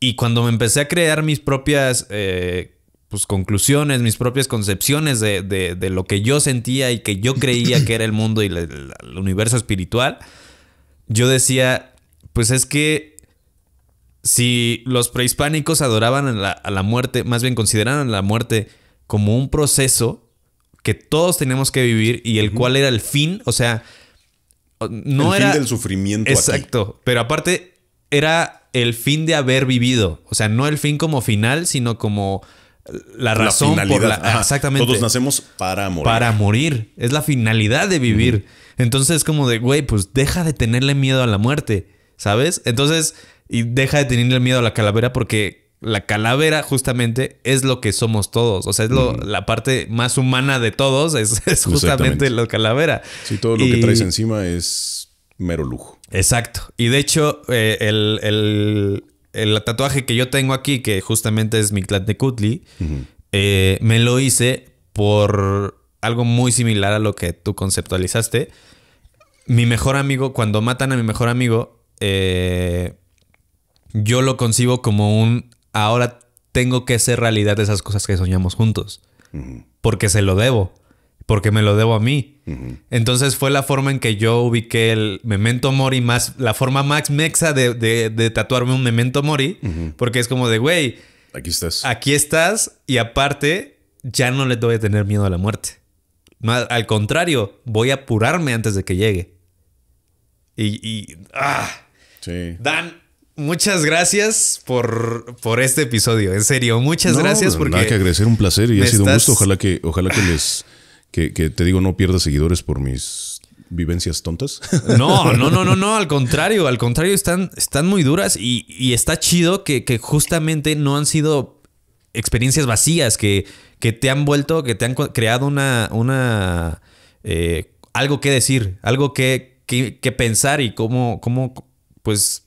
Speaker 1: Y cuando me empecé a crear mis propias eh, pues, conclusiones, mis propias concepciones de, lo que yo sentía y que yo creía que era el mundo y el, universo espiritual, yo decía, pues es que si los prehispánicos adoraban a la, muerte, más bien consideraban la muerte como un proceso que todos tenemos que vivir y el cual era el fin, o sea, no era... El fin del sufrimiento. Exacto, pero aparte era el fin de haber vivido, o sea, no el fin como final, sino como la razón por la ah, exactamente todos nacemos
Speaker 2: para morir para
Speaker 1: morir es la finalidad de vivir entonces es como de güey pues deja de tenerle miedo a la muerte sabes entonces y deja de tenerle miedo a la calavera porque la calavera justamente es lo que somos todos o sea es lo, la parte más humana de todos es, justamente la calavera sí todo lo que traes encima es mero lujo exacto y de hecho eh, el el tatuaje que yo tengo aquí, que justamente es mi uh de eh, me lo hice por algo muy similar a lo que tú conceptualizaste. Mi mejor amigo, cuando matan a mi mejor amigo, eh, yo lo concibo como un ahora tengo que hacer realidad esas cosas que soñamos juntos. Porque se lo debo porque me lo debo a mí. Entonces fue la forma en que yo ubiqué el memento mori más, la forma más mexa de, tatuarme un memento mori, porque es como de, güey, aquí estás. Aquí estás y aparte ya no le voy a tener miedo a la muerte. Más, al contrario, voy a apurarme antes de que llegue. Y, ah. Dan, Muchas gracias por, por este episodio. En serio, muchas gracias porque. hay que agradecer,
Speaker 2: un placer y ha sido un gusto. Ojalá que, ojalá que les que, te digo, no pierdas seguidores por mis vivencias tontas. No, no, no, no,
Speaker 1: no, al contrario, al contrario, están, están muy duras y, está chido que, justamente no han sido experiencias vacías, que, te han vuelto, que te han creado una, una eh, algo que decir, algo que, que, pensar y cómo, cómo pues,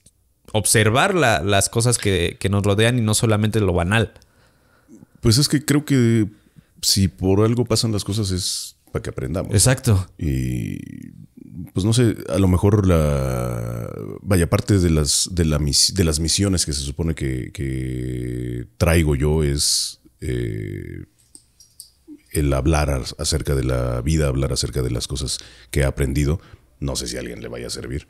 Speaker 1: observar las cosas que, que nos rodean y no solamente lo banal. Pues es que creo que
Speaker 2: si por algo pasan las cosas es para que aprendamos. Exacto. Y pues no sé, a lo mejor la vaya parte de las de, las misiones que se supone que, traigo yo es eh, el hablar acerca de la vida, hablar acerca de las cosas que he aprendido. No sé si a alguien le vaya a servir,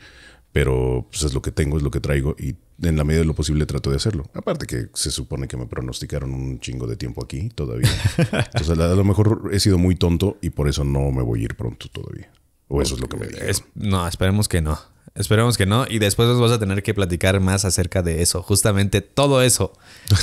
Speaker 2: pero pues es lo que tengo, es lo que traigo y en la medida de lo posible trato de hacerlo. Aparte que se supone que me pronosticaron un chingo de tiempo aquí todavía. Entonces a lo mejor he sido muy tonto y por eso no me voy a ir pronto todavía. O eso es lo que me
Speaker 1: es, No, esperemos que no. Esperemos que no. Y después nos vas a tener que platicar más acerca de eso. Justamente todo eso.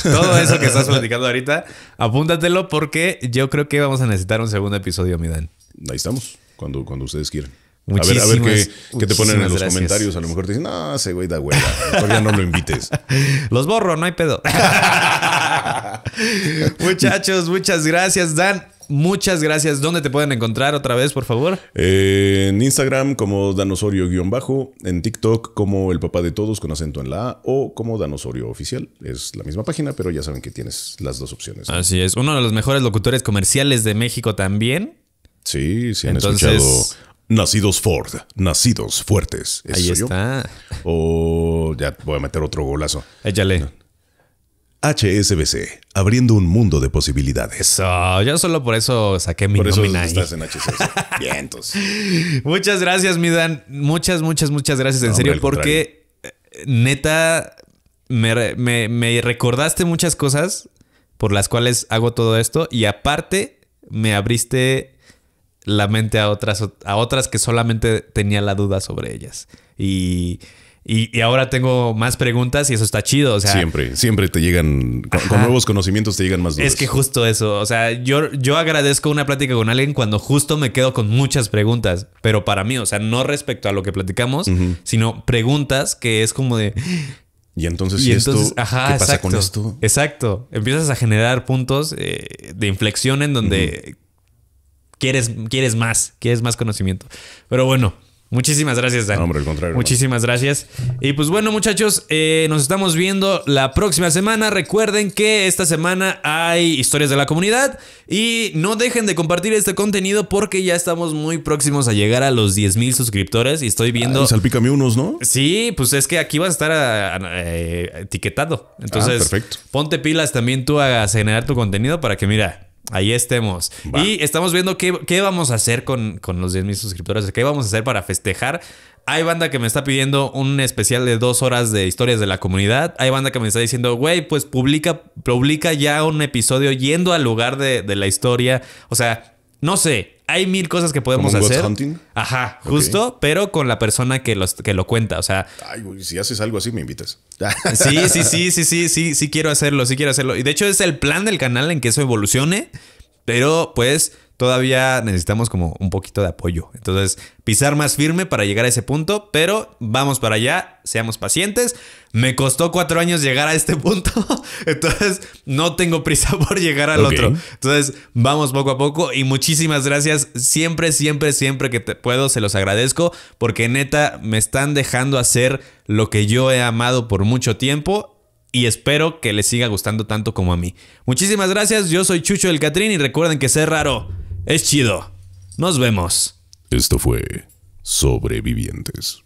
Speaker 1: Todo eso que estás platicando ahorita. Apúntatelo porque yo creo que vamos a necesitar un segundo episodio, mi Ahí estamos. Cuando, cuando ustedes quieran a ver, a ver qué, te ponen en los comentarios.
Speaker 2: A lo mejor te dicen, no, ese güey da hueva. todavía no lo invites. Los borro, no hay pedo.
Speaker 1: Muchachos, muchas gracias, Dan. Muchas gracias. ¿Dónde te pueden encontrar otra vez, por favor?
Speaker 2: Eh, en Instagram como danosorio-bajo, en TikTok como el papá de todos con acento en la A o como danosorio oficial. Es la misma página, pero ya saben que tienes las dos opciones.
Speaker 1: Así es. Uno de los mejores locutores
Speaker 2: comerciales de México también. Sí, sí, han escuchado Nacidos Ford, nacidos fuertes. Ahí está. O oh, ya voy a meter otro golazo. Échale. HSBC, abriendo un mundo de posibilidades.
Speaker 1: yo solo por eso
Speaker 2: saqué mi por eso nómina en HSBC.
Speaker 1: Bien, Muchas gracias, Midan. Muchas, muchas, muchas gracias, en serio, porque eh, neta me, me recordaste muchas cosas por las cuales hago todo esto y aparte me abriste la mente a otras, a otras que solamente tenía la duda sobre ellas. Y, ahora tengo más preguntas y eso está chido. siempre,
Speaker 2: siempre te llegan, con, nuevos conocimientos te llegan más dudas.
Speaker 1: Es que justo eso, o sea, yo, yo agradezco una plática con alguien cuando justo me quedo con muchas preguntas, pero para mí, o sea, no respecto a lo que platicamos, sino preguntas que es como de... Y entonces, y esto, ajá, ¿qué pasa exacto, con esto? Exacto. Empiezas a generar puntos eh, de inflexión en donde quieres, quieres más, quieres más conocimiento. Pero bueno, Muchísimas gracias, Dan. hombre, el contrario. Muchísimas gracias. Y pues bueno, muchachos, eh, nos estamos viendo la próxima semana. Recuerden que esta semana hay historias de la comunidad y no dejen de compartir este contenido porque ya estamos muy próximos a llegar a los 10.000 suscriptores y estoy viendo.
Speaker 2: salpícame unos, ¿no?
Speaker 1: Sí, pues es que aquí vas a estar ah, ah, eh, etiquetado. Ah, Entonces, ponte pilas también tú a generar tu contenido para que, mira, ahí estemos. Y estamos viendo qué, vamos a hacer con, con los 10.000 suscriptores, qué vamos a hacer para festejar. Hay banda que me está pidiendo un especial de dos horas de historias de la comunidad. Hay banda que me está diciendo, güey, pues publica, publica ya un episodio yendo al lugar de, de la historia. O sea, no sé, hay mil cosas que podemos hacer. Ajá, justo, pero con la persona que, los, que lo cuenta. O sea.
Speaker 2: Ay, si haces algo así, me invitas. sí, sí, sí,
Speaker 1: sí, sí, sí, sí quiero hacerlo, sí quiero hacerlo. Y de hecho, es el plan del canal en que eso evolucione. Pero pues todavía necesitamos como un poquito de apoyo. Entonces, pisar más firme para llegar a ese punto, pero vamos para allá, seamos pacientes. Me costó cuatro años llegar a este punto, entonces no tengo prisa por llegar al otro. Entonces, vamos poco a poco y muchísimas gracias. Siempre, siempre, siempre que te puedo, se los agradezco porque neta, me están dejando hacer lo que yo he amado por mucho tiempo y espero que les siga gustando tanto como a mí. Muchísimas gracias, yo soy Chucho del Catrín y recuerden que ser raro es chido. Nos vemos.
Speaker 2: Esto fue
Speaker 1: Sobrevivientes.